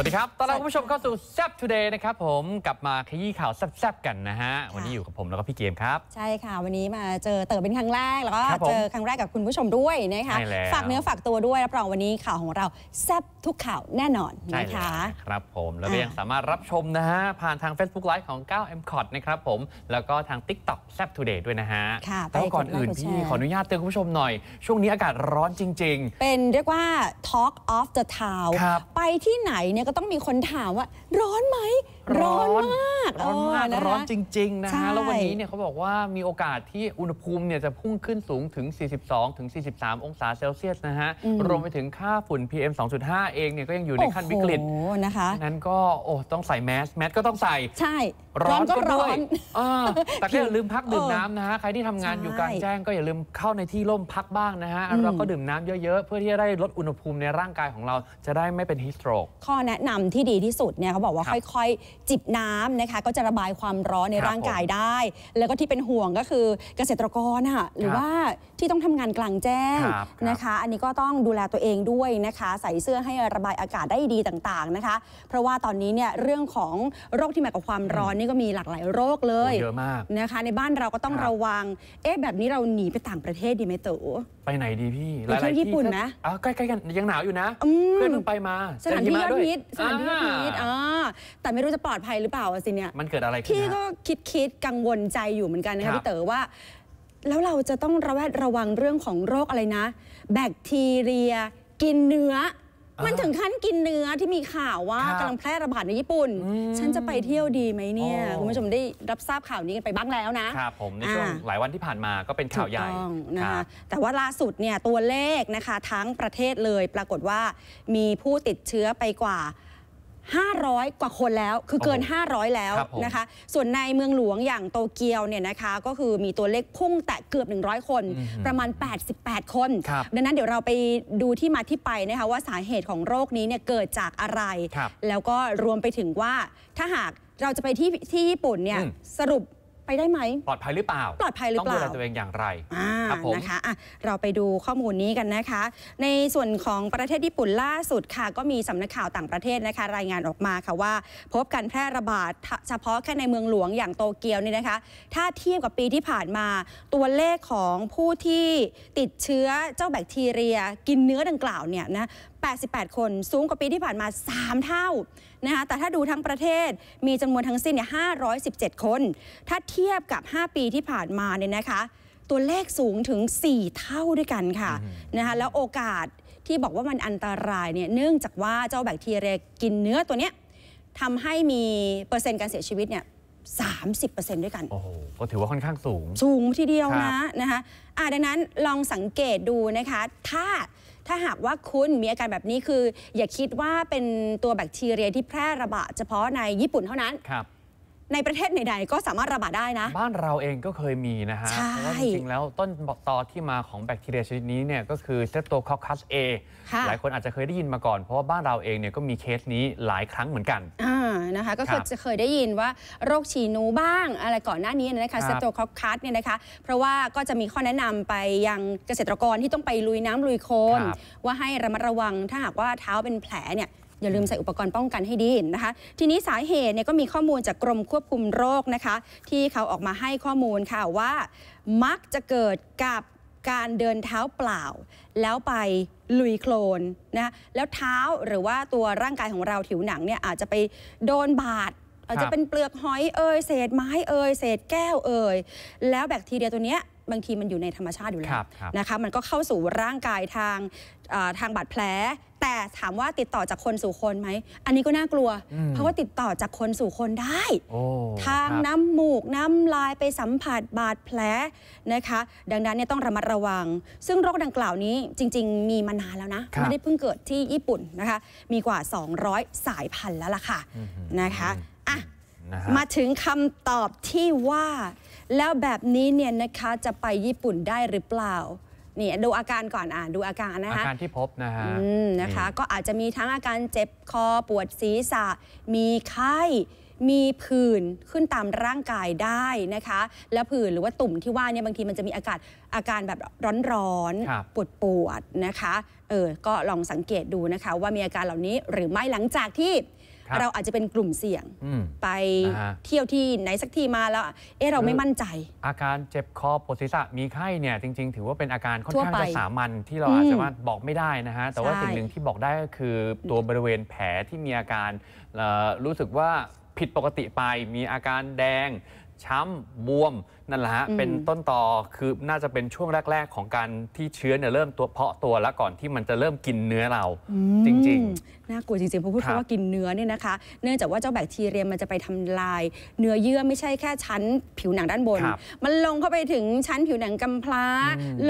วัสดีครับตอนรับคุณผู้ชมเข้าสู่แซบทูเดย์นะครับผม กลับมาขยี้ข่าวแซบๆ กันนะฮะ วันนี้อยู่กับผมแล้วก็พี่เกมครับ ใช่ค่ะ วันนี้มาเจอเต๋อเป็นครั้งแรก แล้วก็เจอครั้งแรกกับคุณผู้ชมด้วยนะคะฝากเนื้อฝากตัวด้วยรับรองวันนี้ข่าวของเราแซบทุกข่าวแน่นอนนะคะครับผม แล้วก็ยังสามารถรับชมนะฮะ ผ่านทาง Facebook Live ของ9 m c o t นะครับผม แล้วก็ทาง Tik t o k แซบทูเดย์ด้วยนะฮะแต่ก่อนอื่นพี่ขออนุญาตเตือนคุณผู้ชมหน่อย ช่วงนี้อากาศร้อนจริง ๆ เป็นเรียกว่า Talk of the Town ไปที่ไหนเนี่ยก็ต้องมีคนถามว่า ร้อนไหมร้อนมาก ร้อนมาก ร้อนจริงๆ นะฮะ แล้ววันนี้เนี่ยเขาบอกว่ามีโอกาสที่อุณหภูมิเนี่ยจะพุ่งขึ้นสูงถึง 42 ถึง 43 องศาเซลเซียสนะฮะรวมไปถึงค่าฝุ่น PM 2.5 เองเนี่ยก็ยังอยู่ในขั้นวิกฤตนะคะนั้นก็โอ้ต้องใส่แมส แมสก็ต้องใส่ ใช่ ร้อนก็ร้อน แต่ก็อย่าลืมพักดื่มน้ำนะฮะใครที่ทำงานอยู่กลางแจ้งก็อย่าลืมเข้าในที่ร่มพักบ้างนะฮะแล้วก็ดื่มน้ำเยอะๆ เพื่อที่จะได้ลดอุณหภูมิในร่างกายของเราจะได้ไม่เป็นฮิสโตรกข้อแนะนำที่ดีที่สุดเนี่ยเขาบอกว่าค่อยจิบน้ำนะคะก็จะระบายความร้อนในร่างกายได้ แล้วก็ที่เป็นห่วงก็คือเกษตรกรอะหรือว่าที่ต้องทำงานกลางแจ้งนะคะ อันนี้ก็ต้องดูแลตัวเองด้วยนะคะ ใส่เสื้อให้ระบายอากาศได้ดีต่างๆนะคะ เพราะว่าตอนนี้เนี่ยเรื่องของโรคที่มากับความร้อนนี่ก็มีหลากหลายโรคเลยเยอะมากนะคะ ในบ้านเราก็ต้องระวัง เอ๊ะแบบนี้เราหนีไปต่างประเทศดีไหมตู่ไปไหนดีพี่ไปที่ญี่ปุ่นนะ ใกล้ๆกันยังหนาวอยู่นะ เพื่อนเพิ่งไปมาสถานที่ยอดฮิตสถานที่ยอดฮิตอ๋อ แต่ไม่รู้จะปลอดภัยหรือเปล่าสิเนี่ยมันเกิดอะไรขึ้นพี่ก็คิดคิดกังวลใจอยู่เหมือนกันนะคะพี่เต๋อว่าแล้วเราจะต้องระแวดระวังเรื่องของโรคอะไรนะ แบคทีเรียกินเนื้อ มันถึงขั้นกินเนื้อที่มีข่าวว่ากำลังแพร่ระบาดในญี่ปุ่น ฉันจะไปเที่ยวดีไหมเนี่ยคุณผู้ชมได้รับทราบข่าวนี้กันไปบ้างแล้วนะครับผมในช่วงหลายวันที่ผ่านมาก็เป็นข่าวใหญ่นะคะแต่ว่าล่าสุดเนี่ยตัวเลขนะคะ ทั้งประเทศเลยปรากฏว่ามีผู้ติดเชื้อไปกว่า500 กว่าคนแล้วคือเกิน 500 แล้วนะคะ ส่วนในเมืองหลวงอย่างโตเกียวเนี่ยนะคะ ก็คือมีตัวเลขพุ่งแตะเกือบ 100 คนประมาณ 88 คน ดังนั้นเดี๋ยวเราไปดูที่มาที่ไปนะคะว่าสาเหตุของโรคนี้เนี่ยเกิดจากอะไร แล้วก็รวมไปถึงว่า ถ้าหากเราจะไปที่ที่ญี่ปุ่นเนี่ยสรุปปได้ไหมปลอดภัยหรือเปล่า ปลอดภัยหรือเปล่าต้องดูแลตัวเองอย่างไรครับผมนะคะะเราไปดูข้อมูลนี้กันนะคะ ในส่วนของประเทศญี่ปุ่นล่าสุดค่ะ ก็มีสำนักข่าวต่างประเทศนะคะ รายงานออกมาค่ะว่า พบการแพร่ระบาดเฉพาะแค่ในเมืองหลวงอย่างโตเกียวนี่นะคะ ถ้าเทียบกับปีที่ผ่านมา ตัวเลขของผู้ที่ติดเชื้อเจ้าแบคทีเรีย กินเนื้อดังกล่าวเนี่ยนะ88 คนสูงกว่าปีที่ผ่านมา 3 เท่านะคะแต่ถ้าดูทั้งประเทศมีจำนวนทั้งสิ้นเนี่ย517 คน ถ้าเทียบกับ 5 ปีที่ผ่านมาเนี่ยนะคะตัวเลขสูงถึง 4 เท่าด้วยกันค่ะนะคะแล้วโอกาสที่บอกว่ามันอันตรายเนี่ยเนื่องจากว่าเจ้าแบคทีเรียกินเนื้อตัวเนี้ยทำให้มีเปอร์เซ็นต์การเสียชีวิตเนี่ย30%ด้วยกันโอ้โหก็ถือว่าค่อนข้างสูงสูงทีเดียวนะนะคะอ่าดังนั้นลองสังเกตดูนะคะถ้าถ้าหากว่าคุณมีอาการแบบนี้คือ อย่าคิดว่าเป็นตัวแบคทีเรียที่แพร่ระบาดเฉพาะในญี่ปุ่นเท่านั้นในประเทศใดๆก็สามารถระบาดได้นะ บ้านเราเองก็เคยมีนะฮะใช่จริงๆแล้วต้นตอที่มาของแบคทีเรียชนิดนี้เนี่ยก็คือเซปโตคอคัสเอหลายคนอาจจะเคยได้ยินมาก่อนเพราะว่าบ้านเราเองเนี่ยก็มีเคสนี้หลายครั้งเหมือนกันอ่านะคะก็คือจะเคยได้ยินว่า โรคฉี่หนูบ้างอะไรก่อนหน้านี้นะคะสเตโคคัสเนี่ยนะคะเพราะว่าก็จะมีข้อแนะนำไปยังเกษตรกรที่ต้องไปลุยน้ำลุยโคลนว่าให้ระมัดระวังถ้าหากว่าเท้าเป็นแผลเนี่ยอย่าลืมใส่อุปกรณ์ป้องกันให้ดีนะคะทีนี้สาเหตุเนี่ยก็มีข้อมูล จากกรมควบคุมโรคนะคะ ที่เขาออกมาให้ข้อมูลค่ะว่า มักจะเกิดกับการเดินเท้าเปล่า แล้วไปลุยโคลนนะแล้วเท้าหรือว่าตัวร่างกายของเราผิวหนังเนี่ยอาจจะไปโดนบาดอาจจะเป็นเปลือกหอยเอ่ยเศษไม้เอ่ยเศษแก้วเอ่ยแล้วแบคทีเรียตัวเนี้ยบางทีมันอยู่ในธรรมชาติอยู่แล้วนะคะมันก็เข้าสู่ร่างกายทางทางบาดแผล แต่ถามว่าติดต่อจากคนสู่คนไหมอันนี้ก็น่ากลัว เพราะว่าติดต่อจากคนสู่คนได้ทางน้ำหมูก น้ำลายไปสัมผัสบาดแผลนะคะ ดังนั้นเนี่ยต้องระมัดระวัง ซึ่งโรคดังกล่าวนี้จริงๆมีมานานแล้วนะไม่ได้เพิ่งเกิดที่ญี่ปุ่นนะคะมีกว่า 200 สายพันธุ์แล้วล่ะค่ะนะคะอ่ะมาถึงคำตอบที่ว่าแล้วแบบนี้เนี่ยนะคะจะไปญี่ปุ่นได้หรือเปล่า นี่ดูอาการก่อนอ่ะดูอาการนะคะอาการที่พบนะฮะนะคะ ก็อาจจะมีทั้งอาการเจ็บคอปวดศีรษะ มีไข้ มีผื่นขึ้นตามร่างกายได้นะคะ แล้วผื่นหรือว่าตุ่มที่ว่าเนี่ยบางทีมันจะมีอากาศอาการแบบร้อนๆปวดปวดนะคะเออ ก็ลองสังเกตดูนะคะว่ามีอาการเหล่านี้หรือไม่หลังจากที่เราอาจจะเป็นกลุ่มเสี่ยงไปเที่ยวที่ไหนสักที่มาแล้ว เอ๊ะเราไม่มั่นใจ อาการเจ็บคอปวดศีรษะมีไข้เนี่ยจริงๆ ถือว่าเป็นอาการค่อนข้างจะสามัญที่เราอาจจะว่าบอกไม่ได้นะฮะ แต่ว่าสิ่งหนึ่งที่บอกได้ก็คือตัวบริเวณแผลที่มีอาการ รู้สึกว่าผิดปกติไปมีอาการแดงช้ำบวม นั่นแหละฮะเป็นต้นต่อคือน่าจะเป็นช่วงแรก ๆ ของการที่เชื้อเนี่ยเริ่มตัวเพาะตัวแล้วก่อนที่มันจะเริ่มกินเนื้อเรา จริงๆ น่ากลัวจริงๆเพราะพูดคำว่ากินเนื้อเนี่ยนะคะ เนื่องจากว่าเจ้าแบคทีเรียมันจะไปทำลาย เนื้อเยื่อไม่ใช่แค่ชั้น ผิวหนังด้านบน มันลงเข้าไปถึงชั้นผิวหนังกำพร้า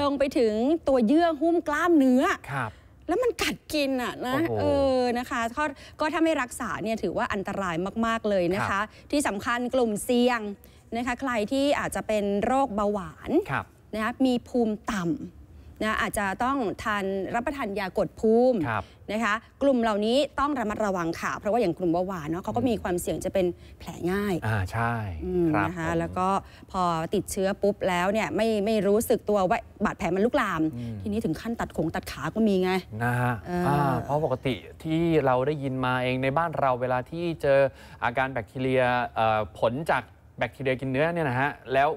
ลงไปถึงตัวเยื่อหุ้มกล้ามเนื้อครับแล้วมันกัดกินอ่ะนะเออนะคะ ก็ก็ถ้าไม่รักษาเนี่ยถือว่าอันตรายมากๆเลยนะคะ ที่สำคัญกลุ่มเสี่ยงนะคะใครที่อาจจะเป็นโรคเบาหวานนะคะมีภูมิต่ำนะอาจจะต้องทานรับประทานยากดภูมินะคะกลุ่มเหล่านี้ต้องระมัดระวังค่ะ เพราะว่าอย่างกลุ่มเบาหวานเนาะเขาก็มีความเสี่ยงจะเป็นแผลง่ายอ่าใช่นะคะแล้วก็พอติดเชื้อปุ๊บแล้วเนี่ยไม่ไม่รู้สึกตัวว่า บาดแผลมันลุกลาม ทีนี้ถึงขั้นตัดขงตัดขาก็มีไงนะฮะเพราะปกติที่เราได้ยินมาเองในบ้านเราเวลาที่เจออาการแบคทีเรียผลจากแบคทีเรียกินเนื้อเนี่ยนะฮะแล้ว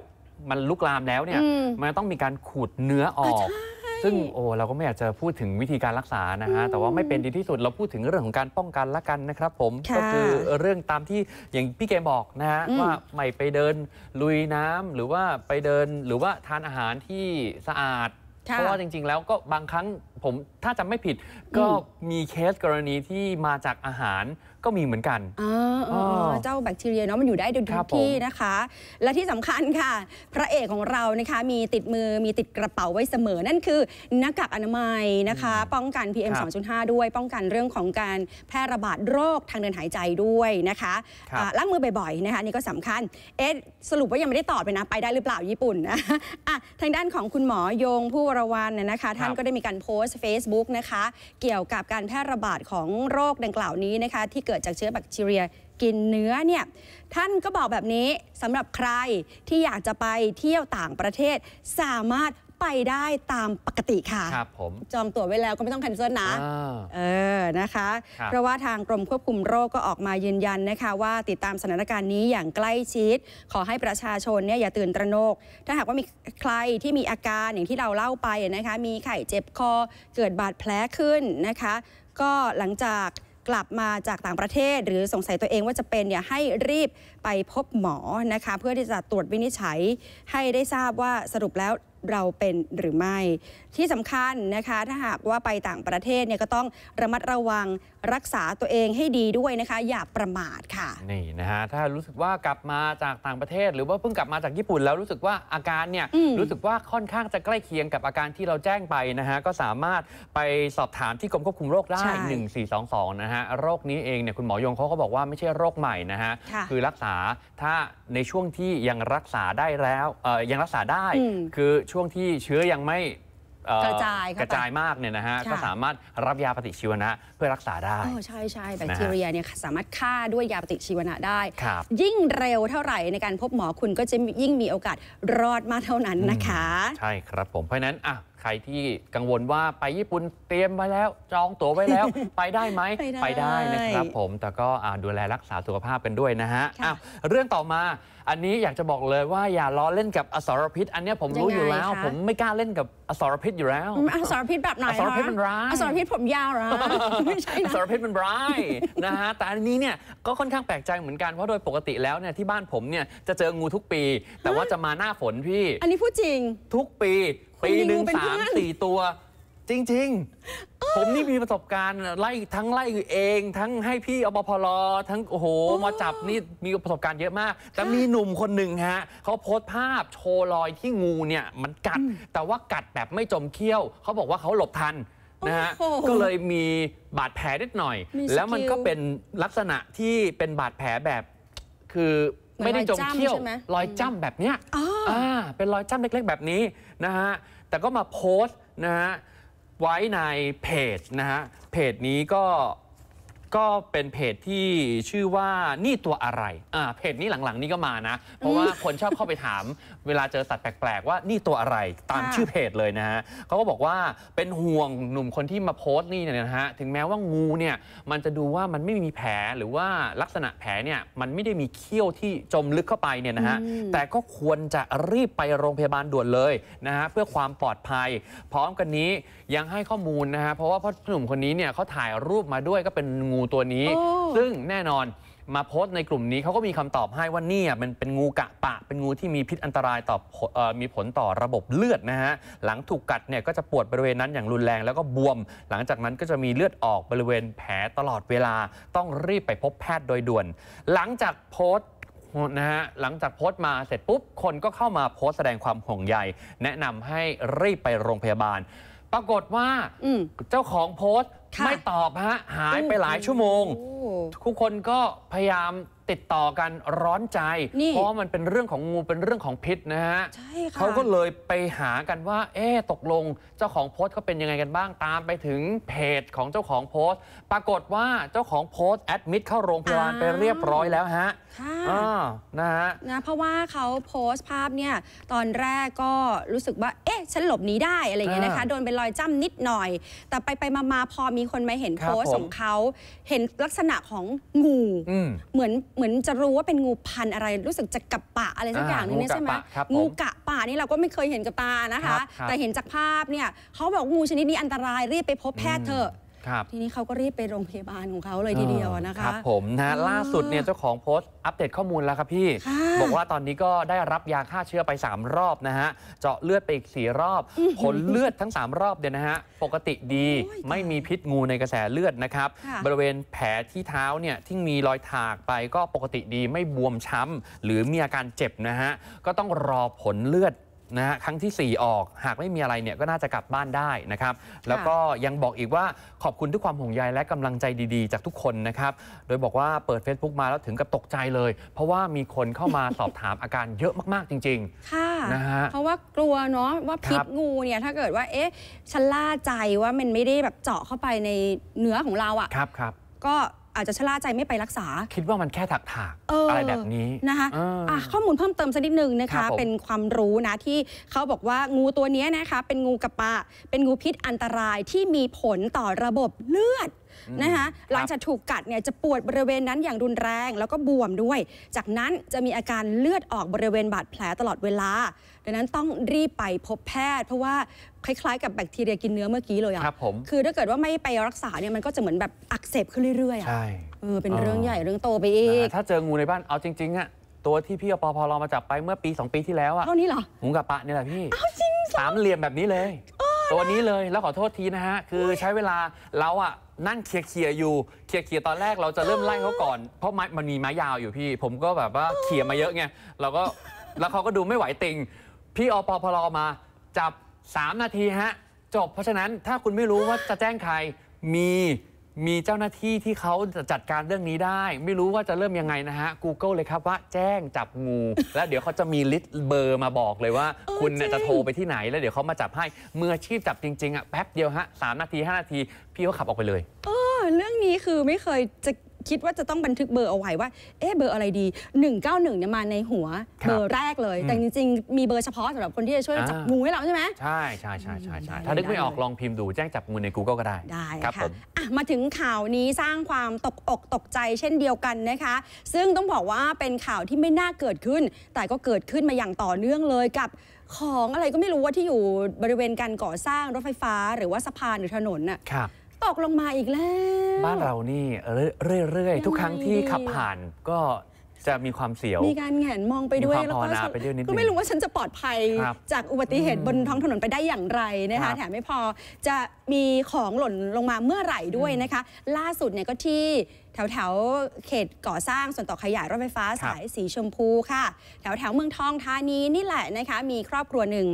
มันลุกลามแล้วเนี่ยมันต้องมีการขูดเนื้อออก ซึ่งโอ้เราก็ไม่อยากจะพูดถึงวิธีการรักษานะฮะแต่ว่าไม่เป็นดีที่สุดเราพูดถึงเรื่องของการป้องกันละกัน นะครับผมก็คือเรื่องตามที่อย่างพี่เกมบอกนะฮะว่าไม่ไปเดินลุยน้ำหรือว่าไปเดินหรือว่าทานอาหารที่สะอาดเพราะว่าจริง ๆ แล้วก็บางครั้งผมถ้าจำไม่ผิดก็มีเคสกรณีที่มาจากอาหารก็มีเหมือนกัน เจ้าแบคทีเรียเนาะมันอยู่ได้ทุกที่นะคะ และที่สำคัญค่ะ พระเอกของเรานะคะมีติดมือมีติดกระเป๋าไว้เสมอนั่นคือหน้ากากอนามัยนะคะ ป้องกัน PM 2.5ด้วย ป้องกันเรื่องของการแพร่ระบาดโรคทางเดินหายใจด้วยนะคะล้างมือบ่อยๆนะคะนี่ก็สำคัญเอสสรุปว่ายังไม่ได้ตอบเลยนะไปได้หรือเปล่าญี่ปุ่นนะทางด้านของคุณหมอยงผู้วรวันนะคะท่านก็ได้มีการโพสต์ Facebook นะคะเกี่ยวกับการแพร่ระบาดของโรคดังกล่าวนี้นะคะ ที่เกิดจากเชื้อแบคทีเรียกินเนื้อเนี่ยท่านก็บอกแบบนี้สำหรับใครที่อยากจะไปเที่ยวต่างประเทศสามารถไปได้ตามปกติค่ะครับผมจองตั๋วไว้แล้วก็ไม่ต้องแคนเซิลนะอเออ นะคะคเพราะว่าทางกรมควบคุมโรคก็ออกมายืนยันนะคะว่าติดตามสถานการณ์นี้อย่างใกล้ชิด ขอให้ประชาชนเนี่ยอย่าตื่นตระหนก ถ้าหากว่ามีใครที่มีอาการอย่างที่เราเล่าไปนะคะ มีไข้เจ็บคอ เกิดบาดแผลขึ้นนะคะ ก็หลังจากกลับมาจากต่างประเทศ หรือสงสัยตัวเองว่าจะเป็นเนี่ยให้รีบไปพบหมอนะคะเพื่อที่จะตรวจวินิจฉัยให้ได้ทราบว่าสรุปแล้วเราเป็นหรือไม่ที่สำคัญนะคะถ้าหากว่าไปต่างประเทศเนี่ยก็ต้องระมัดระวังรักษาตัวเองให้ดีด้วยนะคะ อย่าประมาทค่ะนี่นะฮะถ้ารู้สึกว่ากลับมาจากต่างประเทศ หรือว่าเพิ่งกลับมาจากญี่ปุ่นแล้วรู้สึกว่าอาการเนี่ยรู้สึกว่าค่อนข้างจะใกล้เคียงกับอาการที่เราแจ้งไปนะฮะก็สามารถไปสอบถามที่กรมควบคุมโรคได้ 1422นะฮะโรคนี้เองเนี่ยคุณหมอยงเขาก็บอกว่าไม่ใช่โรคใหม่นะฮะคือรักษาถ้าในช่วงที่ยังรักษาได้แล้วยังรักษาได้คือช่วงที่เชื้อยังไม่กระจายกระจายมากเนี่ยนะฮะก็สามารถรับยาปฏิชีวนะเพื่อรักษาได้ ใช่ใช่แบคทีเรียเนี่ยสามารถฆ่าด้วยยาปฏิชีวนะได้ ยิ่งเร็วเท่าไหร่ในการพบหมอคุณก็จะยิ่งมีโอกาสรอดมากเท่านั้นนะคะ ใช่ครับผมเพราะนั้นอ่ะใครที่กังวลว่าไปญี่ปุ่น เตรียมมาแล้วจองตั๋วไว้แล้วไปได้ไหมไปได้นะครับผมแต่ก็ดูแลรักษาสุขภาพกันด้วยนะฮะเรื่องต่อมาอันนี้อยากจะบอกเลยว่าอย่าล้อเล่นกับอสรพิษอันนี้ผมรู้อยู่แล้วผมไม่กล้าเล่นกับอสรพิษอยู่แล้วอสรพิษแบบไหนอสรพิษมันร้ายอสรพิษผมยาวหรอไม่ใช่นะอสรพิษมันร้ายนะฮะแต่อันนี้เนี่ยก็ค่อนข้างแปลกใจเหมือนกันเพราะโดยปกติแล้วเนี่ยที่บ้านผมเนี่ยจะเจองูทุกปี แต่ว่าจะมาหน้าฝนพี่ อันนี้พูดจริงทุกปีปีหนึ่งสามสี่ตัวจริงๆ ผมนี่มีประสบการณ์ไล่ทั้งไล่เอง ทั้งให้พี่อปพลทั้งโอ้โหมาจับนี่มีประสบการณ์เยอะมาก แต่มีหนุ่มคนหนึ่งฮะเขาโพสต์ภาพโชว์รอยที่งูเนี่ยมันกัดแต่ว่ากัดแบบไม่จมเขี้ยว เขาบอกว่าเขาหลบทันนะฮะก็เลยมีบาดแผลนิดหน่อย แล้วมันก็เป็นลักษณะที่เป็นบาดแผลแบบคือไม่ได้จมเขี้ยว รอยจ้ำแบบเนี้ยอ่าเป็นรอยจ้ำเล็ก ๆแบบนี้นะฮะแต่ก็มาโพสต์นะฮะ ไว้ในเพจนะฮะ เพจนี้ก็ก็เป็นเพจที่ชื่อว่านี่ตัวอะไร อ่า เพจนี้หลังๆ นี่ก็มานะ เพราะว่าคนชอบเข้าไปถาม เวลาเจอสัตว์แปลกๆ ว่านี่ตัวอะไรตามชื่อเพจเลยนะฮะเขาก็บอกว่าเป็นห่วงหนุ่มคนที่มาโพสต์นี่เนี่ยนะฮะ ถึงแม้ว่างูเนี่ยมันจะดูว่ามันไม่มีแผลหรือว่าลักษณะแผลเนี่ยมันไม่ได้มีเขี้ยวที่จมลึกเข้าไปเนี่ยนะฮะ แต่ก็ควรจะรีบไปโรงพยาบาลด่วนเลยนะฮะเพื่อความปลอดภัย พร้อมกันนี้ยังให้ข้อมูลนะฮะเพราะว่าพ่อหนุ่มคนนี้เนี่ยเขาถ่ายรูปมาด้วยก็เป็นงููตัวนี้ซึ่งแน่นอนมาโพสต์ในกลุ่มนี้เขาก็มีคำตอบให้ว่านี่มันเป็นงูกะปะ เป็นงูที่มีพิษอันตรายต่อมีผลต่อระบบเลือดนะฮะหลังถูกกัดเนี่ยก็จะปวดบริเวณนั้นอย่างรุนแรงแล้วก็บวม หลังจากนั้นก็จะมีเลือดออกบริเวณแผลตลอดเวลาต้องรีบไปพบแพทย์โดยด่วน หลังจากโพสต์นะฮะหลังจากโพสต์มาเสร็จปุ๊บคนก็เข้ามาโพสต์แสดงความห่วงใยแนะนำให้รีบไปโรงพยาบาล ปรากฏว่าเจ้าของโพสต์ไม่ตอบฮะหายไปหลายชั่วโมง ทุกคนก็พยายามติดต่อกันร้อนใจ เพราะมันเป็นเรื่องของงูเป็นเรื่องของพิษนะฮะ เขาก็เลยไปหากันว่าเอ๊ตกลงเจ้าของโพสต์เขาเป็นยังไงกันบ้างตามไปถึงเพจของเจ้าของโพสต์ ปรากฏว่าเจ้าของโพสต์แอดมิดเข้าโรงพยาบาลไปเรียบร้อยแล้วฮะนะฮะนะเพราะว่าเขาโพสต์ภาพเนี่ยตอนแรกก็รู้สึกว่าเอ๊ฉันหลบหนีได้อะไรเงี้ยนะคะโดนเป็นรอยจ้ำนิดหน่อย แต่ไปไปมาพอมีมีคนมาเห็นโพสต์ของเขาเห็นลักษณะของงูเหมือนเหมือนจะรู้ว่าเป็นงูพันอะไรรู้สึกจะกับปะอะไรสักอย่างนี่ใช่ไหมงูกะป่านี่เราก็ไม่เคยเห็นกับตานะคะ แต่เห็นจากภาพเนี่ยเขาบอกงูชนิดนี้อันตรายรีบไปพบแพทย์เถอะทีนี้เขาก็รีบไปโรงพยาบาลของเขาเลยทีเดียวนะคะครับผมนะล่าสุดเนี่ยเจ้าของโพสต์อัปเดตข้อมูลแล้วครับพี่ บอกว่าตอนนี้ก็ได้รับยาฆ่าเชื้อไป 3 รอบนะฮะเจาะเลือดไปอีกสีรอบ ผลเลือดทั้ง 3 รอบเดี่ยนะฮะปกติดีไม่มีพิษงูในกระแสเลือดนะครับบริเวณแผลที่เท้าเนี่ยที่มีรอยถากไปก็ปกติดีไม่บวมช้ำหรือมีอาการเจ็บนะฮะก็ต้องรอผลเลือดนะฮะครั้งที่ 4 ออกหากไม่มีอะไรเนี่ยก็น่าจะกลับบ้านได้นะครับแล้วก็ยังบอกอีกว่าขอบคุณทุกความห่วงใยและกำลังใจดีๆจากทุกคนนะครับโดยบอกว่าเปิด Facebook มาแล้วถึงกับตกใจเลย เพราะว่ามีคนเข้ามาสอบถามอาการเยอะมากๆจริง ๆ ค่ะนะฮะเพราะว่ากลัวเนาะว่าพิษงูเนี่ยถ้าเกิดว่าเอ๊ะฉันล่าใจว่ามันไม่ได้แบบเจาะเข้าไปในเนื้อของเราอะ่ะครับครับก็อาจจะชะล่าใจไม่ไปรักษาคิดว่ามันแค่ถักถากอออะไรแบบนี้นะคะะข้อมูลเพิ่มเติมสักนิดนึงนะคะคเป็นความรู้นะ ที่เขาบอกว่างูตัวนี้นะคะ เป็นงูกระปะ เป็นงูพิษอันตรายที่มีผลต่อระบบเลือดนะคะหลังจากถูกกัดเนี่ยจะปวดบริเวณนั้นอย่างรุนแรงแล้วก็บวมด้วย จากนั้นจะมีอาการเลือดออกบริเวณบาดแผลตลอดเวลา ดังนั้นต้องรีบไปพบแพทย์ เพราะว่า คล้ายๆกับแบคทีเรียกินเนื้อเมื่อกี้เลยอะครับผมคือถ้าเกิดว่าไม่ไปรักษาเนี่ยมันก็จะเหมือนแบบอักเสบขึ้นเรื่อยๆใช่เออเป็นเรื่องใหญ่ เรื่องโตไปอีกถ้าเจองูในบ้านเอาจริงๆอะตัวที่พี่อปพอลมาจับไปเมื่อปี 2 ปีที่แล้วอะเท่านี้เหรองูกับปะเนี่ยแหละพี่สามเหลี่ยมแบบนี้เลยตัวนี้เลยแล้วขอโทษทีนะฮะคือใช้เวลาเราอะนั่งเคลียร์อยู่เคลียร์ตอนแรกเราจะเริ่มไล่เขาก่อนเพราะไม้มันมีไม้ยาวอยู่พี่ผมก็แบบว่าเคลียร์มาเยอะไงเราก็แล้วเขาก็ดูไม่ไหวติงพี่อปพลมาจับ 3 นาทีฮะ จบเพราะฉะนั้นถ้าคุณไม่รู้ว่าจะแจ้งใครมีมีเจ้าหน้าที่ที่เขาจะจัดการเรื่องนี้ได้ ไม่รู้ว่าจะเริ่มยังไงนะฮะ Google เลยครับว่าแจ้งจับงู แล้วเดี๋ยวเขาจะมีลิสต์เบอร์มาบอกเลยว่า คุณจะโทรไปที่ไหน แล้วเดี๋ยวเขามาจับให้เมื่อชีพจับจริง ๆอ่ะแป๊บเดียวฮะสามนาทีห้านาทีพี่ก็ขับออกไปเลย เออ เรื่องนี้คือไม่เคยจะคิดว่าจะต้องบันทึกเบอร์เอาไว้ว่า เอ๊ะ เบอร์อะไรดี 191เนี่ยมาในหัว เบอร์แรกเลย แต่จริงๆ มีเบอร์เฉพาะสำหรับคนที่จะช่วยจับงูให้เราใช่ไหม ใช่ใช่ใช่ใช่ถ้านึกไม่ออกลองพิมพ์ดูแจ้งจับงูใน Google ก็ได้ ได้ครับผมมาถึงข่าวนี้สร้างความตกอกตกใจเช่นเดียวกันนะคะ ซึ่งต้องบอกว่าเป็นข่าวที่ไม่น่าเกิดขึ้น แต่ก็เกิดขึ้นมาอย่างต่อเนื่องเลยกับ ของอะไรก็ไม่รู้ว่าที่อยู่บริเวณการก่อสร้างรถไฟฟ้าหรือว่าสะพานหรือถนนน่ะตกลงมาอีกแล้ว บ้านเรานี่เรื่อย ๆ ทุกครั้งที่ขับผ่านก็จะมีความเสียว มีการแหนมองไปด้วยแล้วก็ก็ไม่รู้ว่าฉันจะปลอดภัยจากอุบัติเหตุบนท้องถนนไปได้อย่างไรนะคะ แถมไม่พอจะมีของหล่นลงมาเมื่อไหร่ด้วยนะคะ ล่าสุดเนี่ยก็ที่แถวแถวเขตก่อสร้างส่วนต่อขยายรถไฟฟ้าสายสีชมพูค่ะ แถวแถวเมืองทองธานีนี่แหละนะคะ มีครอบครัวหนึ่ง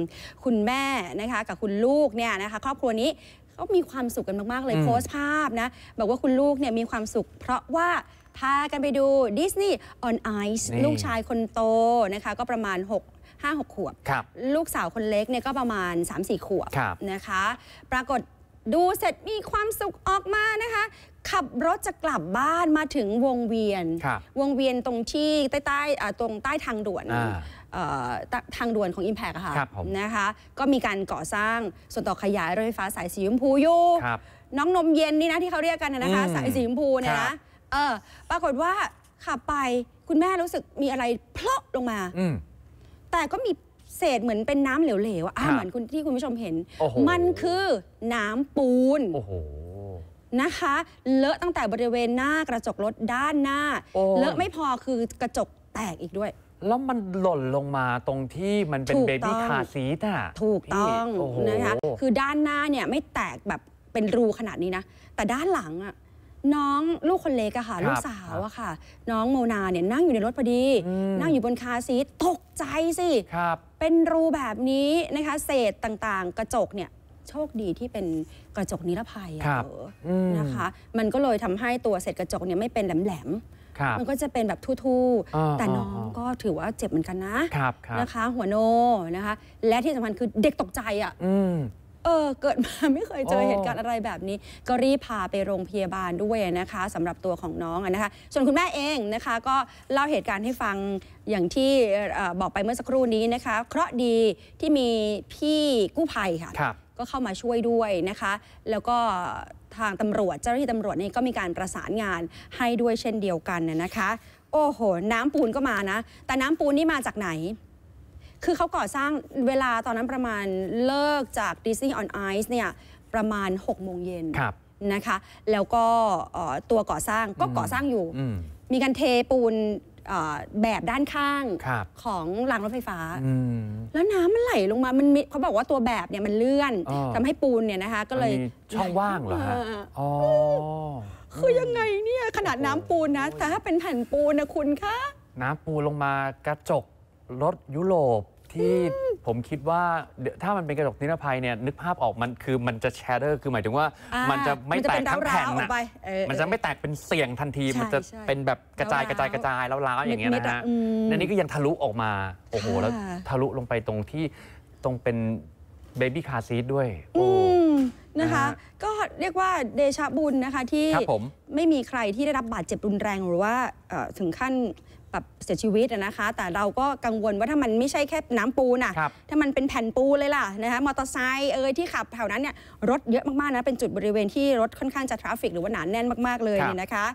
คุณแม่นะคะ กับคุณลูกเนี่ยนะคะ ครอบครัวนี้ก็มีความสุขกันมาก ๆ เลยโพสต์ภาพนะบอกว่าคุณลูกเนี่ยมีความสุข เพราะว่าพากันไปดูดิสนีย์ออนไอซ์ลูกชายคนโตนะคะ ก็ประมาณ6ห้าหกขวบบลูกสาวคนเล็กเนี่ยก็ประมาณ 3-4 ขวบบนะคะ ปรากฏดูเสร็จมีความสุขออกมานะคะ ขับรถจะกลับบ้านมาถึงวงเวียน วงเวียนตรงที่ใต้ใต้ตรงใต้ทางด่วนทางด่วนของ Impact อค่ะนะคะ ก็มีการก่อสร้างส่วนต่อขยายรถไฟฟ้าสายสีชมพูอยู่น้องนมเย็นนี่นะที่เขาเรียกกันนะคะ สายสีชมพูเนี่ยนะเออปรากฏว่าขับไปคุณแม่รู้สึกมีอะไรเพลาะลงมา แต่ก็มีเศษเหมือนเป็นน้ำเหลวๆอ่ะเหมือนคุณที่คุณผู้ชมเห็น มันคือน้ำปูนนะคะ เลอะตั้งแต่บริเวณหน้ากระจกรถด้านหน้าเลอะไม่พอคือกระจกแตกอีกด้วยแล้วมันหล่นลงมาตรงที่มันเป็นเบบี้คาซีทอ่ะ ถูกต้องนะคะ คือด้านหน้าเนี่ยไม่แตกแบบเป็นรูขนาดนี้นะ แต่ด้านหลังอ่ะน้องลูกคนเล็กอะค่ะลูกสาวอะค่ะ น้องโมนาเนี่ยนั่งอยู่ในรถพอดี นั่งอยู่บนคาซีทตกใจสิเป็นรูแบบนี้นะคะ เศษต่างๆ กระจกเนี่ยโชคดีที่เป็นกระจกนิรภัยอะนะคะ มันก็เลยทำให้ตัวเศษกระจกเนี่ยไม่เป็นแหลมมันก็จะเป็นแบบทู่ๆแต่น้องก็ถือว่าเจ็บเหมือนกันนะนะคะหัวโนนะคะ และที่สำคัญคือเด็กตกใจอ่ะเออ เกิดมาไม่เคยเจอเหตุการณ์อะไรแบบนี้ ก็รีบพาไปโรงพยาบาลด้วยนะคะ สำหรับตัวของน้องนะคะส่วนคุณแม่เองนะคะ ก็เล่าเหตุการณ์ให้ฟังอย่างที่บอกไปเมื่อสักครู่นี้นะคะเคราะดีที่มีพี่กู้ภัยค่ะก็เข้ามาช่วยด้วยนะคะ แล้วก็ทางตำรวจเจ้าหน้าที่ตำรวจนี่ก็มีการประสานงานให้ด้วยเช่นเดียวกันนะคะ โอ้โห น้ำปูนก็มานะ แต่น้ำปูนนี่มาจากไหน คือเขาก่อสร้างเวลาตอนนั้นประมาณเลิกจาก Disney on Ice เนี่ยประมาณ 6 โมงเย็นนะคะ แล้วก็ตัวก่อสร้างก็ก่อสร้างอยู่ มีการเทปูนแบบด้านข้างของรางรถไฟฟ้า แล้วน้ำมันไหลลงมา มันเขาบอกว่าตัวแบบเนี่ยมันเลื่อนทำให้ปูนเนี่ยนะคะ ก็เลยช่องว่างเหรอะคือยังไงเนี่ยขนาดน้ำปูนนะแต่ถ้าเป็นแผ่นปูนนะคุณคะ น้ำปูนลงมากระจกรถยุโรปที่ผมคิดว่าถ้ามันเป็นกระจกนิรภัยเนี่ยนึกภาพออกมันคือมันจะแชเดอร์ คือหมายถึงว่ามันจะไม่แตกทั้งแผ่นนะอะมันจะไม่แตกเป็นเสี่ยงทันทีมันจะเป็นแบบกระจายกระจายกระจายแล้วล้าๆอย่างเงี้ยนะฮะนนนี้ก็ยังทะลุออกมาโอ้โหแล้วทะลุลงไปตรงที่ตรงเป็นเบบี้คาซีทด้วยโอ้นะคะ ก็เรียกว่าเดชะบุญนะคะที่ ไม่มีใครที่ได้รับบาดเจ็บรุนแรงหรือว่าถึงขั้นับเสียชีวิตนะคะ แต่เราก็กังวลว่าถ้ามันไม่ใช่แค่น้ำปูนะ ถ้ามันเป็นแผ่นปูเลยล่ะนะคะ มอเตอร์ไซค์เอ่ยที่ขับแถวนั้นเนี่ยรถเยอะมากๆนะ เป็นจุดบริเวณที่รถค่อนข้างจะทราฟิก หรือว่าหนานแน่นมาก ๆ เลยเนยนะคะ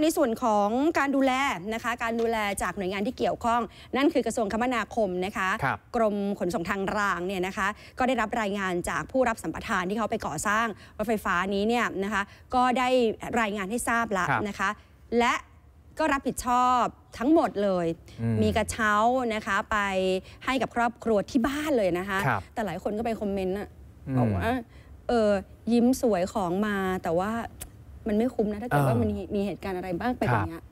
ในส่วนของการดูแลนะคะ การดูแลจากหน่วยงานที่เกี่ยวข้องนั่นคือกระทรวงคมนาคมนะคะคกรมขนส่งทางรางเนี่ยนะคะ ก็ได้รับรายงานจากผู้รับสัมปทานที่เขาไปก่อสร้างรถไฟฟ้านี้เนี่ยนะคะก็ได้รายงานให้ทราบแล้วนะคะ และก็รับผิดชอบทั้งหมดเลย มีกระเช้านะคะไปให้กับครอบครัวที่บ้านเลยนะคะ แต่หลายคนก็ไปคอมเมนต์อะบอกว่าเออ ยิ้มสวยของมาแต่ว่ามันไม่คุ้มนะ ถ้าเกิดว่ามันมีเหตุการณ์อะไรบ้างไปอย่างเงี้ย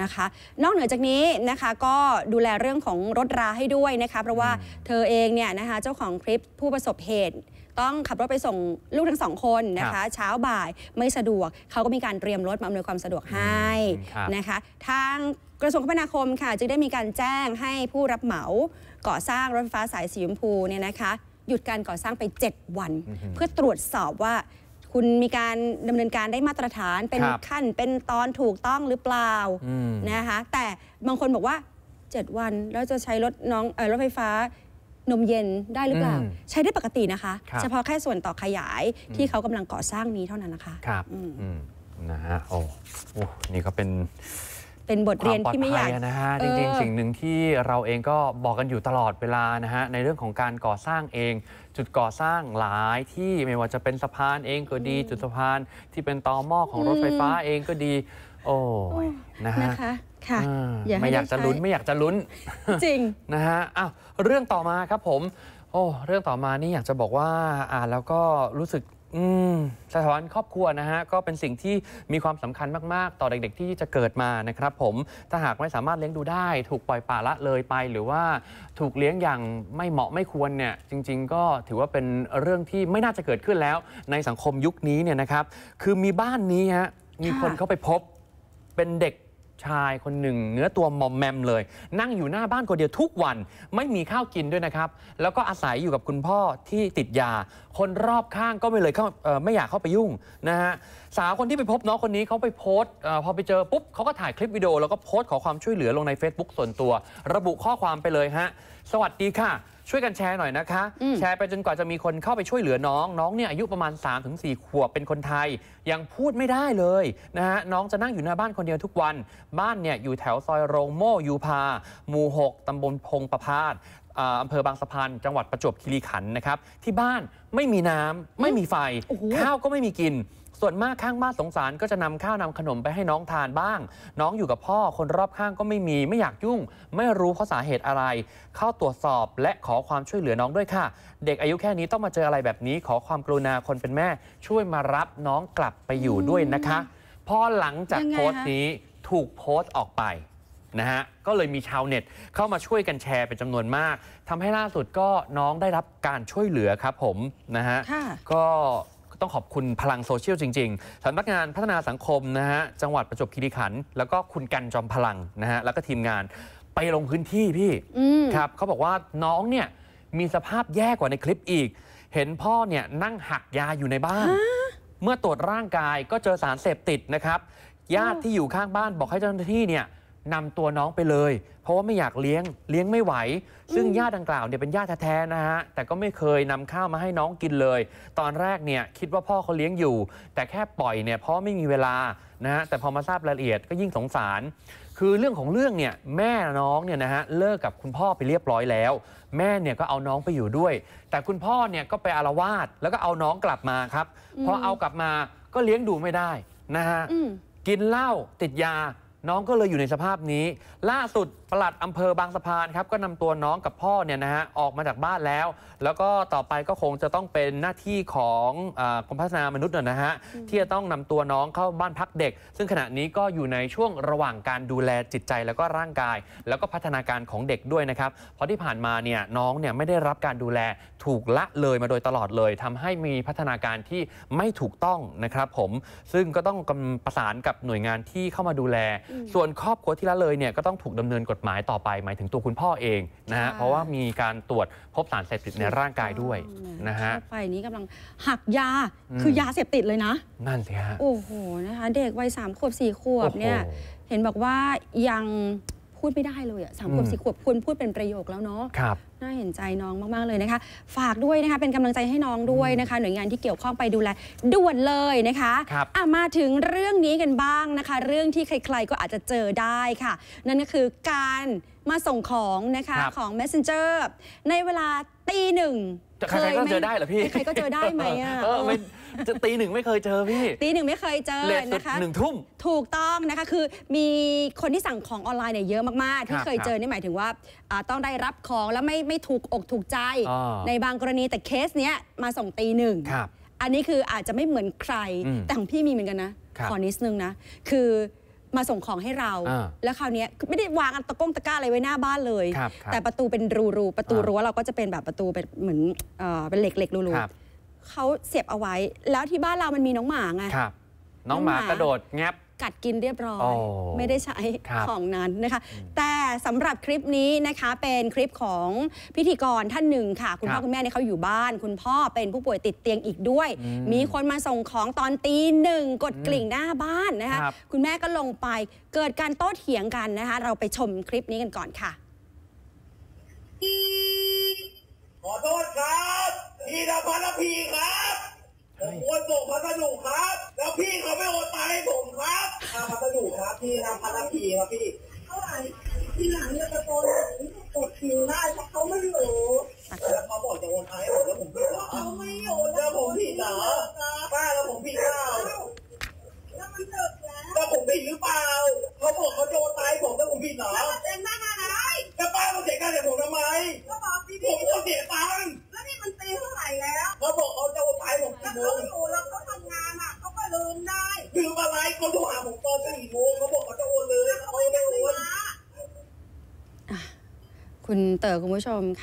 นะคะ นอกเหนือจากนี้นะคะก็ดูแลเรื่องของรถราให้ด้วยนะคะเพราะว่าเธอเองเนี่ยนะคะเจ้าของคลิปผู้ประสบเหตุต้องขับรถไปส่งลูกทั้งสองคนนะคะ เช้าบ่ายไม่สะดวกเขาก็มีการเตรียมรถมาอำนวยความสะดวกให้นะคะ ทางกระทรวงคมนาคมค่ะจึงได้มีการแจ้งให้ผู้รับเหมาก่อสร้างรถไฟฟ้าสายสีชมพูเนี่ยนะคะ หยุดการก่อสร้างไป 7 วัน เพื่อตรวจสอบว่าคุณมีการดำเนินการได้มาตรฐานเป็นขั้นเป็นตอนถูกต้องหรือเปล่านะคะแต่บางคนบอกว่า 7 วันแล้วจะใช้รถน้องอรถไฟฟ้านมเย็นได้หรือเปล่าใช้ได้ปกตินะคะ เฉพาะแค่ส่วนต่อขยายที่เขากำลังก่อสร้างนี้เท่านั้นนะคะครับนะฮะโอ้โหนี่ก็เป็นเป็นบทเรียนที่ไม่อยากนะฮะจริงๆสิ่งหนึ่งที่เราเองก็บอกกันอยู่ตลอดเวลานะฮะในเรื่องของการก่อสร้างเอง จุดก่อสร้างหลายที่ไม่ว่าจะเป็นสะพานเองก็ดี จุดสะพานที่เป็นตอหม้อของรถไฟฟ้าเองก็ดี โอ้ยนะฮะค่ะไม่อยากจะลุ้นไม่อยากจะลุ้น จริง นะฮะอ้าวเรื่องต่อมาครับผม โอ้เรื่องต่อมานี่อยากจะบอกว่าอ่านแล้วก็รู้สึกสะท้อนครอบครัวนะฮะก็เป็นสิ่งที่มีความสำคัญมาก ๆ ต่อเด็กๆที่จะเกิดมานะครับ ผมถ้าหากไม่สามารถเลี้ยงดูได้ ถูกปล่อยปละละเลยไป หรือว่าถูกเลี้ยงอย่างไม่เหมาะไม่ควรเนี่ย จริงๆก็ถือว่าเป็นเรื่องที่ไม่น่าจะเกิดขึ้นแล้ว ในสังคมยุคนี้เนี่ยนะครับ คือมีบ้านนี้ฮะมีคนเขาไปพบเป็นเด็กชายคนหนึ่งเนื้อตัวมอมแมม เลย นั่งอยู่หน้าบ้านคนเดียวทุกวันไม่มีข้าวกินด้วยนะครับ แล้วก็อาศัยอยู่กับคุณพ่อที่ติดยา คนรอบข้างก็ไม่เลยเข้าไม่อยากเข้าไปยุ่งนะฮะสาวคนที่ไปพบน้องคนนี้เขาไปโพสต์พอไปเจอปุ๊บเขาก็ถ่ายคลิปวิดีโอแล้วก็โพสต์ขอความช่วยเหลือลงใน Facebook ส่วนตัวระบุข้อความไปเลยฮะสวัสดีค่ะช่วยกันแชร์หน่อยนะคะ แชร์ไปจนกว่าจะมีคนเข้าไปช่วยเหลือน้องน้องเนี่ยอายุประมาณ 3-4 ขวบ เป็นคนไทยยังพูดไม่ได้เลยนะฮะน้องจะนั่งอยู่หน้าบ้านคนเดียวทุกวัน บ้านเนี่ยอยู่แถวซอยโรงโม่ยูพา หมู่6ตำบลพงประพาสอำเภอบางสะพานจังหวัดประจวบคีรีขันธ์นะครับที่บ้านไม่มีน้ำไม่มีไฟข้าวก็ไม่มีกินส่วนมากข้างบ้านสงสารก็จะนำข้าวนำขนมไปให้น้องทานบ้าง น้องอยู่กับพ่อคนรอบข้างก็ไม่มีไม่อยากยุ่ง ไม่รู้เราสาเหตุอะไร เข้าตรวจสอบและขอความช่วยเหลือน้องด้วยค่ะ เด็กอายุแค่นี้ต้องมาเจออะไรแบบนี้ ขอความกรุณาคนเป็นแม่ ช่วยมารับน้องกลับไปอยู่ด้วยนะคะพอหลังจากโพสต์นี้ถูกโพสต์ออกไปนะฮะก็เลยมีชาวเน็ตเข้ามาช่วยกันแชร์เป็นจำนวนมากทำให้ล่าสุดก็น้องได้รับการช่วยเหลือครับผมนะฮะก็ต้องขอบคุณพลังโซเชียลจริงๆ สำนักงานพัฒนาสังคมนะฮะจังหวัดประจวบคีรีขันธ์แล้วก็คุณกันจอมพลังนะฮะแล้วก็ทีมงานไปลงพื้นที่พี่ครับเขาบอกว่าน้องเนี่ยมีสภาพแย่กว่าในคลิปอีก เห็นพ่อเนี่ยนั่งหักยาอยู่ในบ้าน เมื่อตรวจร่างกายก็เจอสารเสพติดนะครับญาติที่อยู่ข้างบ้านบอกให้เจ้าหน้าที่เนี่ยนำตัวน้องไปเลย เพราะว่าไม่อยากเลี้ยงเลี้ยงไม่ไหว ซึ่งญาติดังกล่าวเนี่ยเป็นญาติแท้ๆนะฮะแต่ก็ไม่เคยนำข้าวมาให้น้องกินเลย ตอนแรกเนี่ยคิดว่าพ่อเขาเลี้ยงอยู่ แต่แค่ปล่อยเนี่ยเพราะไม่มีเวลานะฮะแต่พอมาทราบรายละเอียดก็ยิ่งสงสาร คือเรื่องของเรื่องเนี่ยแม่น้องเนี่ยนะฮะเลิกกับคุณพ่อไปเรียบร้อยแล้ว แม่เนี่ยก็เอาน้องไปอยู่ด้วย แต่คุณพ่อเนี่ยก็ไปอารวาสแล้วก็เอาน้องกลับมาครับพอเอากลับมาก็เลี้ยงดูไม่ได้นะฮะกินเหล้าติดยาน้องก็เลยอยู่ในสภาพนี้ ล่าสุดปลัดอำเภอบางสะพานครับก็นำตัวน้องกับพ่อเนี่ยนะฮะออกมาจากบ้านแล้ว แล้วก็ต่อไปก็คงจะต้องเป็นหน้าที่ของกรมพัฒนามนุษย์นะฮะที่จะต้องนำตัวน้องเข้าบ้านพักเด็ก ซึ่งขณะนี้ก็อยู่ในช่วงระหว่างการดูแลจิตใจแล้วก็ร่างกาย แล้วก็พัฒนาการของเด็กด้วยนะครับ เพราะที่ผ่านมาเนี่ยน้องเนี่ยไม่ได้รับการดูแลถูกละเลยมาโดยตลอดเลย ทำให้มีพัฒนาการที่ไม่ถูกต้องนะครับ ผม ซึ่งก็ต้องประสานกับหน่วยงานที่เข้ามาดูแลส่วนครอบครัวที่ละเลยเนี่ยก็ต้องถูกดำเนินกฎหมายต่อไปหมายถึงตัวคุณพ่อเองนะฮะเพราะว่ามีการตรวจพบสารเสพติดในร่างกายด้วยนะฮะไปนี้กำลังหักยา คือยาเสพติดเลยนะ นั่นสิฮะ โอ้โห นะคะเด็กวัยสามขวบสี่ขวบเนี่ยเห็นบอกว่ายังพูดไม่ได้เลยอะสามขวบสี่ขวบควรพูดเป็นประโยคแล้วเนาะ ครับ น่าเห็นใจน้องมาก ๆ เลยนะคะ ฝากด้วยนะคะเป็นกำลังใจให้น้องด้วยนะคะหน่วยงานที่เกี่ยวข้องไปดูแลด่วนเลยนะคะครับมาถึงเรื่องนี้กันบ้างนะคะ เรื่องที่ใคร ๆ ก็อาจจะเจอได้ค่ะ นั่นก็คือการมาส่งของนะคะของ messenger ในเวลาตีหนึ่งใครก็เจอได้เหรอพี่ใครก็เจอได้ไหมอ่ะจะตีหนึ่งไม่เคยเจอพี่ตีหนึ่งไม่เคยเจอเนะคะหนึ่งทุ่มถูกต้องนะคะคือมีคนที่สั่งของออนไลน์เนี่ยเยอะมากๆ ที่เคยเจอนี่หมายถึงว่าต้องได้รับของแล้วไม่ไม่ถูกอกถูกใจในบางกรณีแต่เคสเนี้ยมาส่งตีหนึ่งอันนี้คืออาจจะไม่เหมือนใครแต่ของพี่มีเหมือนกันนะรขอนิดนึงนะคือมาส่งของให้เรา แล้วคราวนี้ไม่ได้วางอันตะก้งตะก้าอะไรไว้หน้าบ้านเลย แต่ประตูเป็นรูรูๆประตูรั้วเราก็จะเป็นแบบประตูเป็นเหมือนเเป็นเหล็กๆรูรูเขาเสียบเอาไว้ แล้วที่บ้านเรามันมีน้องหมาไงครับน้องหมากระโดดแงบ กัดกินเรียบร้อย ไม่ได้ใช้ของนั้นนะคะ แต่สำหรับคลิปนี้นะคะ เป็นคลิปของพิธีกรท่านหนึ่งค่ะ คุณพ่อคุณแม่เนี่ยเขาอยู่บ้าน คุณพ่อเป็นผู้ป่วยติดเตียงอีกด้วย มีคนมาส่งของตอนตีหนึ่งกดกลิ่งหน้าบ้านนะคะคคุณแม่ก็ลงไป เกิดการโต้เถียงกันนะคะ เราไปชมคลิปนี้กันก่อนค่ะ lleva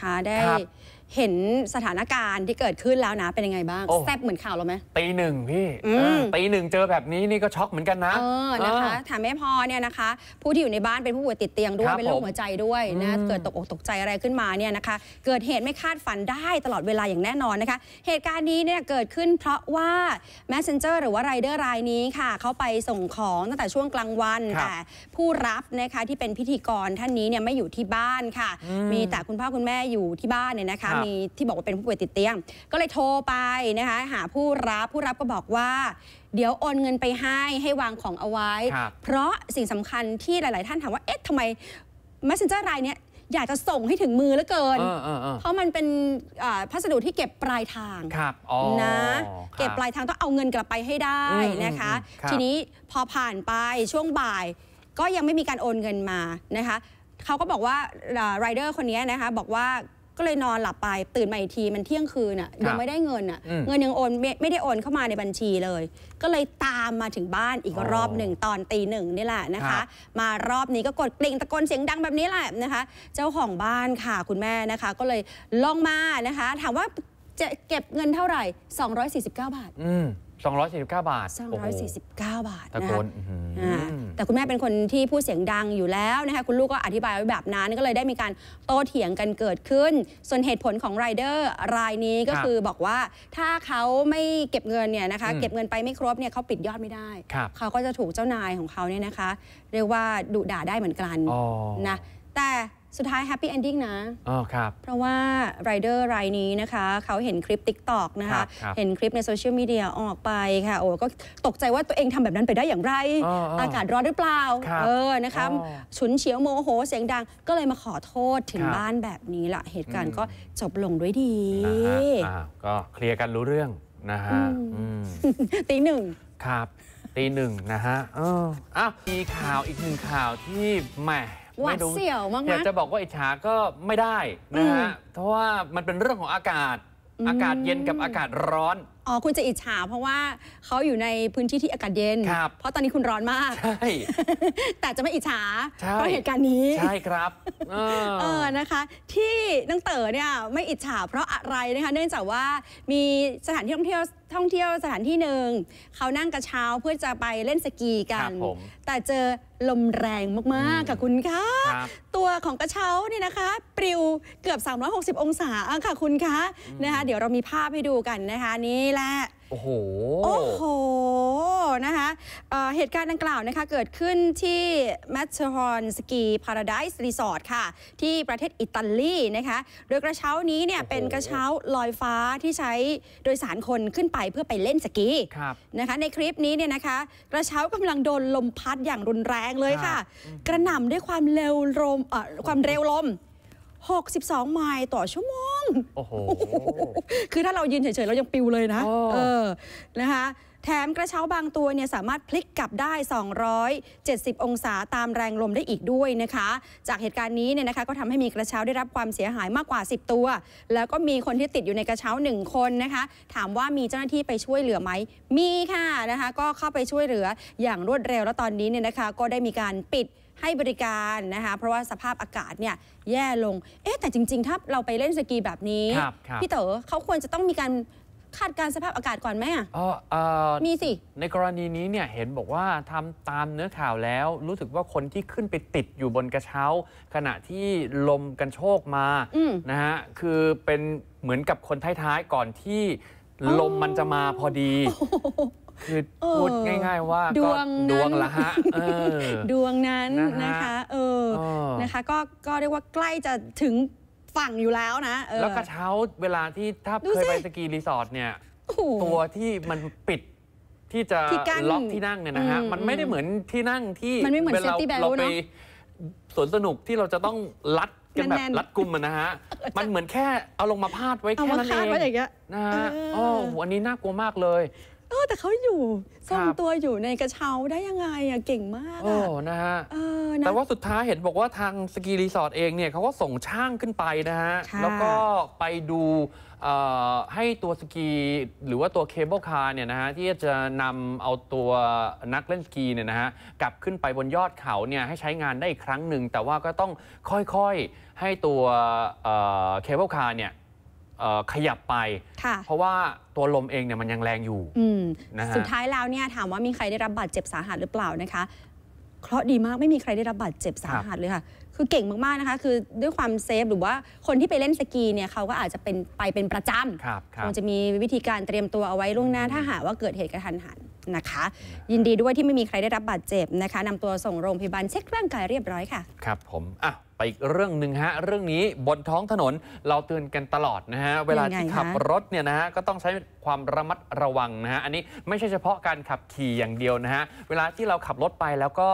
คะได้เห็นสถานการณ์ที่เกิดขึ้นแล้วนะเป็นยังไงบ้างแซ่บเหมือนข่าวเราไหมตีหนึ่งพี่ตีหนึ่งเจอแบบนี้นี่ก็ช็อกเหมือนกันนะเออนะคะถามไม่พอเนี่ยนะคะ ผู้ที่อยู่ในบ้านเป็นผู้ป่วยติดเตียงด้วย เป็นโรคหัวใจด้วยนะเกิดตกอกตกใจอะไรขึ้นมาเนี่ยนะคะ เกิดเหตุไม่คาดฝันได้ตลอดเวลาอย่างแน่นอนนะคะ เหตุการณ์นี้เนี่ยเกิดขึ้นเพราะว่า messenger หรือว่าไรเดอร์รายนี้ค่ะเขาไปส่งของตั้งแต่ช่วงกลางวันแต่ผู้รับนะคะที่เป็นพิธีกรท่านนี้เนี่ยไม่อยู่ที่บ้านค่ะ มีแต่คุณพ่อคุณแม่อยู่ที่บ้านเนี่ยนะคะมีที่บอกว่าเป็นผู้ป่วยติดเตียงก็เลยโทรไปนะคะหาผู้รับผู้รับก็บอกว่าเดี๋ยวโอนเงินไปให้ให้วางของเอาไว้ เพราะสิ่งสำคัญที่หลาย ๆ ท่านถามว่า เอ๊ะทำไม messenger รายเนี้ยอยากจะส่งให้ถึงมือแล้วเกิน เพราะมันเป็นพัสดุที่เก็บปลายทางนะ เก็บปลายทาง ต้องเอาเงินกลับไปให้ได้นะคะ ทีนี้พอผ่านไปช่วงบ่าย ก็ยังไม่มีการโอนเงินมานะคะเขาก็บอกว่ารายเดอร์คนนี้นะคะบอกว่าก็เลยนอนหลับไปตื่นมาอีกทีมันเที่ยงคืนอ่ะยังไม่ได้เงินอ่ะเงินยังโอนไม่ได้โอนเข้ามาในบัญชีเลย ก็เลยตามมาถึงบ้านอีกรอบหนึ่ง ตอนตีหนึ่งนี่แหละนะคะ มารอบนี้ก็กดกลิ่งตะโกนเสียงดังแบบนี้แหละนะคะ เจ้าของบ้านค่ะคุณแม่นะคะ ก็เลยลองมานะคะ ถามว่าจะเก็บเงินเท่าไหร่ 249 บาท249 บาท249 บาทนะคะนแต่คุณแม่เป็นคนที่พูดเสียงดังอยู่แล้วนะคะ คุณลูกก็อธิบายไว้แบบนั้น ก็เลยได้มีการโต้เถียงกันเกิดขึ้น ส่วนเหตุผลของรายเดอร์รายนี้ก็คือบอกว่า ถ้าเขาไม่เก็บเงินเนี่ยนะคะ เก็บเงินไปไม่ครบเนี่ยเขาปิดยอดไม่ได้ เขาก็จะถูกเจ้านายของเขาเนี่ยนะคะ เรียกว่าดุด่าได้เหมือนกันนะ แต่สุดท้ายแฮปปี้เอนดิ้งนะ อ๋อครับ เพราะว่าไรเดอร์รายนี้นะคะเขาเห็นคลิปติ๊กตอกนะคะเห็นคลิปในโซเชียลมีเดียออกไปค่ะโอ้ก็ตกใจว่าตัวเองทำแบบนั้นไปได้อย่างไร อากาศร้อนหรือเปล่า เออนะคะฉุนเฉียวโมโห เสียงดังก็เลยมาขอโทษถึงบ้านแบบนี้ละเหตุการณ์ก็จบลงด้วยดี ก็เคลียร์กันรู้เรื่องนะฮะตีหนึ่งครับตีหนึ่งนะฮะอ้าวมีข่าวอีกหนึ่งข่าวที่แหมหวาดเสียวมากอยากจะบอกว่าอิจฉาก็ไม่ได้นะฮะเพราะว่ามันเป็นเรื่องของอากาศ อากาศเย็นกับอากาศร้อนอ๋อคุณจะอิจฉา เพราะว่าเขาอยู่ในพื้นที่ที่อากาศเย็นครับเพราะตอนนี้คุณร้อนมาก ใช่ แต่จะไม่อิจฉาเพราะเหตุการณ์นี้ ใช่ครับ เออเออนะคะ ที่นังเต๋อเนี่ยไม่อิจฉา เพราะอะไรนะคะเนื่องจากว่ามีสถานที่ท่องเที่ยวท่องเที่ยวสถานที่หนึ่งเขานั่งกระเช้าเพื่อจะไปเล่นสกีกัครันบผมแต่เจอลมแรงมากๆค่ะคุณคะครับตัวของกระเช้านี่นะคะปลิวเกือบ 360 องศาค่ะคุณคะนะคะเดี๋ยวเรามีภาพให้ดูกันนะคะนี่นี่แหละโอ้โห โอ้โห นะคะ เหตุการณ์ดังกล่าวนะคะเกิดขึ้นที่แมทเชอรอนสกีพาราไดส์รีสอร์ทค่ะ ที่ประเทศอิตาลีนะคะ โดยกระเช้านี้เนี่ยเป็นกระเช้าลอยฟ้าที่ใช้โดยสารคนขึ้นไปเพื่อไปเล่นสกีนะคะ ในคลิปนี้เนี่ยนะคะ กระเช้ากำลังโดนลมพัดอย่างรุนแรงเลยค่ะ กระหน่ำด้วยความเร็วลมความเร็วลม62 ไมล์ต่อชั่วโมงโอ้โหคือถ้าเรายืนเฉยๆ เรายังปิวเลยนะ เออ นะคะ แถมกระเช้าบางตัวเนี่ยสามารถพลิกกลับได้ 270 องศาตามแรงลมได้อีกด้วยนะคะ จากเหตุการณ์นี้เนี่ยนะคะก็ทำให้มีกระเช้าได้รับความเสียหายมากกว่า 10 ตัว แล้วก็มีคนที่ติดอยู่ในกระเช้า 1 คนนะคะ ถามว่ามีเจ้าหน้าที่ไปช่วยเหลือไหม มีค่ะนะคะ ก็เข้าไปช่วยเหลืออย่างรวดเร็วแล้วตอนนี้เนี่ยนะคะ ก็ได้มีการปิดให้บริการนะคะเพราะว่าสภาพอากาศเนี่ยแย่ลงเอ๊แต่จริง ๆ ถ้าเราไปเล่นสกีแบบนี้ พี่เต๋อเขาควรจะต้องมีการคาดการสภาพอากาศก่อนไหมอะอ๋อ่ะมีสิ ในกรณีนี้เนี่ยเห็นบอกว่าทำตามเนื้อข่าวแล้วรู้สึกว่าคนที่ขึ้นไปติดอยู่บนกระเช้า ขณะที่ลมกันโชกมามนะฮะคือเป็นเหมือนกับคนท้ายๆก่อนที่ลมมันจะมาพอดีคือพูดง่าย ๆว่า ดวงดวงละฮะดวงนั้นนะคะ เออนะคะ ก็ก็เรียกว่าใกล้จะถึงฝั่งอยู่แล้วนะแล้วกระเช้าเวลาที่ถ้าเคยไปสกีรีสอร์ทเนี่ย ตัวที่มันปิดที่จะล็อกที่นั่งเนี่ยนะฮะมันไม่ได้เหมือนที่นั่งที่มันไม่เหมือนเซฟตี้แบลเนาะสวนสนุกที่เราจะต้องลัดกันแบบรัดกุมมันนะฮะมันเหมือนแค่เอาลงมาพาดไว้แค่นั้นเองนะฮะอ๋ออันนี้น่ากลัวมากเลยเออแต่เขาอยู่ทรงตัวอยู่ในกระเช้าได้ยังไงอ่ะเก่งมากโอ้นะฮะแต่ว่าสุดท้ายเห็นบอกว่าทางสกีรีสอร์ทเองเนี่ยเขาก็ส่งช่างขึ้นไปนะฮะแล้วก็ไปดูให้ตัวสกีหรือว่าตัวเคเบิลคาร์เนี่ยนะฮะที่จะนำเอาตัวนักเล่นสกีเนี่ยนะฮะกลับขึ้นไปบนยอดเขาเนี่ยให้ใช้งานได้อีกครั้งหนึ่งแต่ว่าก็ต้องค่อยๆให้ตัวเคเบิลคาร์เนี่ยขยับไปเพราะว่าตัวลมเองเนี่ยมันยังแรงอยู่นะะสุดท้ายแล้วเนี่ยถามว่ามีใครได้รับบาดเจ็บสาหัสหรือเปล่านะคะเคราะดีมากไม่มีใครได้รับบาดเจ็บสาหัสเลยค่ะคือเก่งมากๆนะคะคือด้วยความเซฟหรือว่าคนที่ไปเล่นสกีเนี่ยเขาก็อาจจะเป็นไปเป็นประจำคงจะมีวิธีการเตรียมตัวเอาไว้ล่วงหน้าถ้าหากว่าเกิดเหตุกระทันหันนะคะยินดีด้วยที่ไม่มีใครได้รับบาดเจ็บนะคะนำตัวส่งโรงพยาบาลเช็คร่างกายเรียบร้อยค่ะครับผมอ่ะไปอีกเรื่องหนึ่งฮะเรื่องนี้บนท้องถนนเราเตือนกันตลอดนะฮะเวลาที่ขับรถเนี่ยนะฮะก็ต้องใช้ความระมัดระวังนะฮะอันนี้ไม่ใช่เฉพาะการขับขี่อย่างเดียวนะฮะเวลาที่เราขับรถไปแล้วก็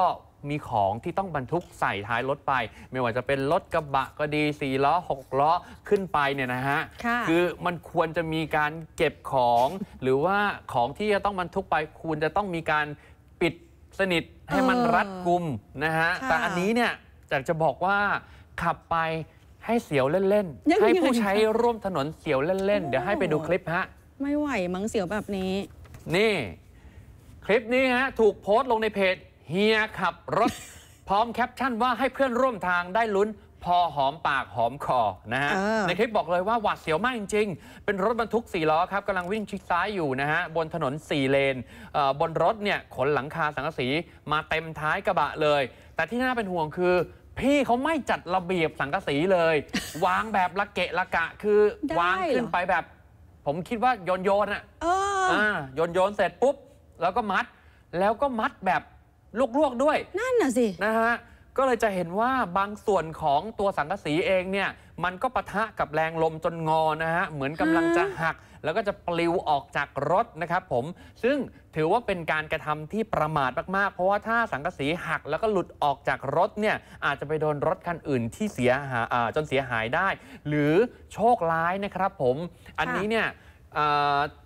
มีของที่ต้องบรรทุกใส่ท้ายรถไป ไม่ว่าจะเป็นรถกระบะก็ดีสี่ล้อหกล้อขึ้นไปเนี่ยนะฮะคือมันควรจะมีการเก็บของ หรือว่าของที่จะต้องบรรทุกไปควรจะต้องมีการปิดสนิทให้มันรัดกุมนะฮะแต่อันนี้เนี่ยอยากจะบอกว่าขับไปให้เสียวเล่นๆให้ผู้ใช้ร่วมถนนเสียวเล่นๆเดี๋ยวให้ไปดูคลิปฮะไม่ไหวมั้งเสียวแบบนี้นี่คลิปนี้ฮะถูกโพสต์ลงในเพจเฮียขับรถพร้อมแคปชั่นว่าให้เพื่อนร่วมทางได้ลุ้นพอหอมปากหอมคอนะฮะในคลิปบอกเลยว่าหวาดเสียวมากจริงๆเป็นรถบรรทุก 4 ล้อครับกำลังวิ่งชิดซ้ายอยู่นะฮะบนถนน 4 เลน บนรถเนี่ยขนหลังคาสังกะสีมาเต็มท้ายกระบะเลย แต่ที่น่าเป็นห่วงคือ พี่เขาไม่จัดระเบียบสังกะสีเลย วางแบบละเกะละกะคือวางขึ้นไปแบบ ผมคิดว่าโยนโยนอ่ะโยนโยนเสร็จปุ๊บแล้วก็มัดแล้วก็มัดแบบลวกๆด้วย นั่นน่ะสิ นะฮะ ก็เลยจะเห็นว่าบางส่วนของตัวสังกะสีเองเนี่ย มันก็ปะทะกับแรงลมจนงอนะฮะ เหมือนกำลังจะหัก แล้วก็จะปลิวออกจากรถนะครับผม ซึ่งถือว่าเป็นการกระทำที่ประมาทมาก ๆ เพราะว่าถ้าสังกะสีหักแล้วก็หลุดออกจากรถเนี่ย อาจจะไปโดนรถคันอื่นที่เสียหายจนเสียหายได้ หรือโชคร้ายนะครับผม อันนี้เนี่ย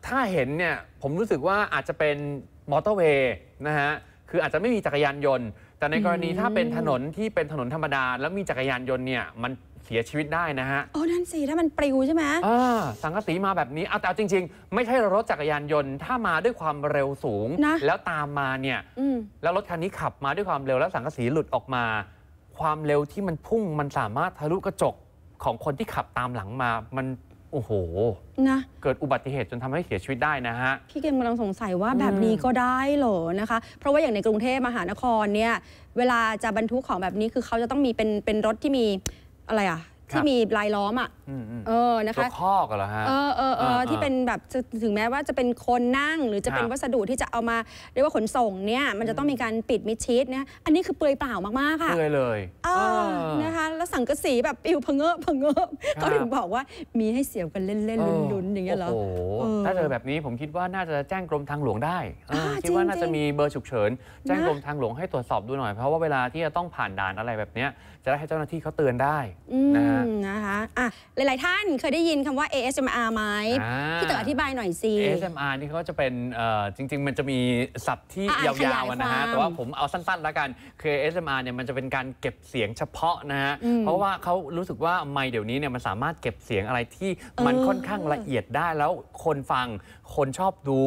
ถ้าเห็นเนี่ย ผมรู้สึกว่าอาจจะเป็นมอเตอร์เวย์นะฮะคืออาจจะไม่มีจักรยานยนต์ แต่ในกรณีถ้าเป็นถนนที่เป็นถนนธรรมดาแล้วมีจักรยานยนต์เนี่ย มันเสียชีวิตได้นะฮะโอ้นั่นสิถ้ามันปลิวใช่ไหมอ่าสังกะสีมาแบบนี้เอาแต่จริง ๆ ไม่ใช่รถจักรยานยนต์ ถ้ามาด้วยความเร็วสูงนะแล้วตามมาเนี่ยอืแล้วรถคันนี้ขับมาด้วยความเร็วแล้วสังกะสีหลุดออกมา ความเร็วที่มันพุ่งมันสามารถทะลุกระจกของคนที่ขับตามหลังมามันโอ้โหนะเกิดอุบัติเหตุจนทำให้เสียชีวิตได้นะฮะ พี่เกมกำลังสงสัยว่าแบบนี้ก็ได้เหรอนะคะ เพราะว่าอย่างในกรุงเทพมหานครเนี่ยเวลาจะบรรทุกของแบบนี้คือเขาจะต้องมีเป็นเป็นรถที่มีอะไรอ่ะที่มีลายล้อมอ่ะเออนะคะข้อกเหรอฮะเออเออเออที่เป็นแบบถึงแม้ว่าจะเป็นคนนั่งหรือจะเป็นวัสดุที่จะเอามาเรียกว่าขนส่งเนี่ย มันจะต้องมีการปิดมิดชิดนะอันนี้คือเปลือยเปล่ามาก ๆ ค่ะ เปลือยเลยเออนะคะแล้วสังกะสีแบบปิวพงเงอพงเงอเขาถึงบอกว่ามีให้เสียวกันเล่นเล่นลุ้นๆอย่างเงี้ยเหรอโอ้โหถ้าเจอแบบนี้ผมคิดว่าน่าจะแจ้งกรมทางหลวงได้คิดว่าน่าจะมีเบอร์ฉุกเฉินแจ้งกรมทางหลวงให้ตรวจสอบดูหน่อยเพราะว่าเวลาที่จะต้องผ่านด่านอะไรแบบเนี้ยจะได้ให้เจ้าหน้าที่เขาเตือนได้นะฮะนะคะอ่ะหลาย ๆ ท่านเคยได้ยินคำว่า ASMR ไหมพี่เต๋ออธิบายหน่อยสิ ASMR นี่เขาจะเป็นจริงๆ มันจะมีศัพท์ที่ยาวๆนะฮะแต่ว่าผมเอาสั้นๆแล้วกันคือ ASMR เนี่ยมันจะเป็นการเก็บเสียงเฉพาะนะฮะเพราะว่าเขารู้สึกว่า ไม่เดี๋ยวนี้เนี่ยมันสามารถเก็บเสียงอะไรที่มันค่อนข้างละเอียดได้แล้วคนฟังคนชอบดู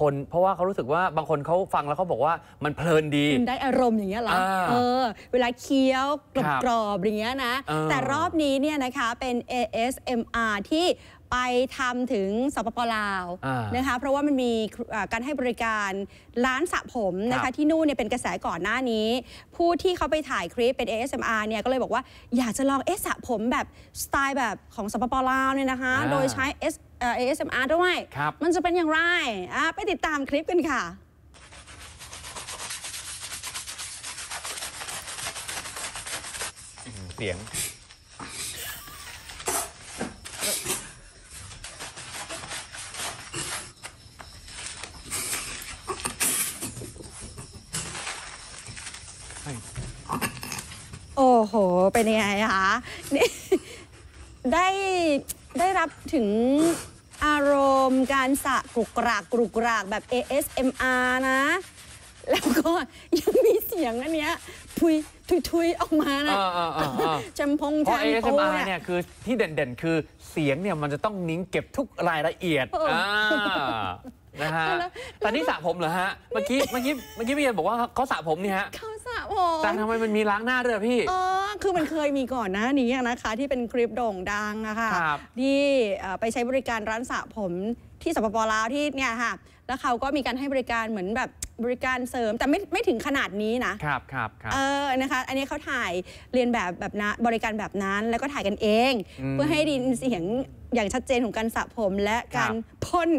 คนเพราะว่าเขารู้สึกว่าบางคนเขาฟังแล้วเขาบอกว่ามันเพลินดีคุณได้อารมณ์อย่างเงี้ยเหรอ เออ เวลาเคี้ยวกรอบๆ อย่างเงี้ยนะ แต่รอบนี้เนี่ยนะคะเป็น ASMR ที่ไปทำถึงสปปลาวนะคะเพราะว่ามันมีการให้บริการร้านสระผมนะคะที่นู่นเนี่ยเป็นกระแสก่อนหน้านี้ ผู้ที่เขาไปถ่ายคลิปเป็น ASMR เนี่ยก็เลยบอกว่าอยากจะลองเอสระผมแบบ สไตล์แบบของสปปลาวเนี่ยนะคะ โดยใช้เเเอออส็มอาร์ด้วยมันจะเป็นอย่างไรไปติดตามคลิปกันค่ะเสียงโอ้โห เป็นยังไงคะได้ได้รับถึงอารมณ์การสะกรุกรากกรุกราก แบบ ASMR นะ แล้วก็ยังมีเสียงอันเนี้ยทุยทุยทุยออกมานะจชพงแชมโปเนี่ยคือที่เด่นๆคือเสียงเนี่ยมันจะต้องนิ้งเก็บทุกรายละเอียดอ่านะฮะแต่นี่สระผมเหรอฮะ เมื่อกี้เมื่อกี้เมื่อกี้พี่เยนบอกว่าเขาสระผมนี่ฮะผมแต่ทำไมมันมีล้างหน้าด้วยพี่เออคือมันเคยมีก่อนหน้านี้นะคะที่เป็นคลิปโด่งดังอะค่ะครับที่ไปใช้บริการร้านสระผมที่สปปลาวที่เนี่ยค่ะ แล้วเขาก็มีการให้บริการเหมือนแบบบริการเสริมแต่ไม่ไม่ถึงขนาดนี้นะ ครับ ครับเออ นะคะ อันนี้เขาถ่ายเรียนแบบแบบนะบริการแบบนั้นแล้วก็ถ่ายกันเอง เพื่อให้ไดินเสียงอย่างชัดเจนของการสระผมและการพ่น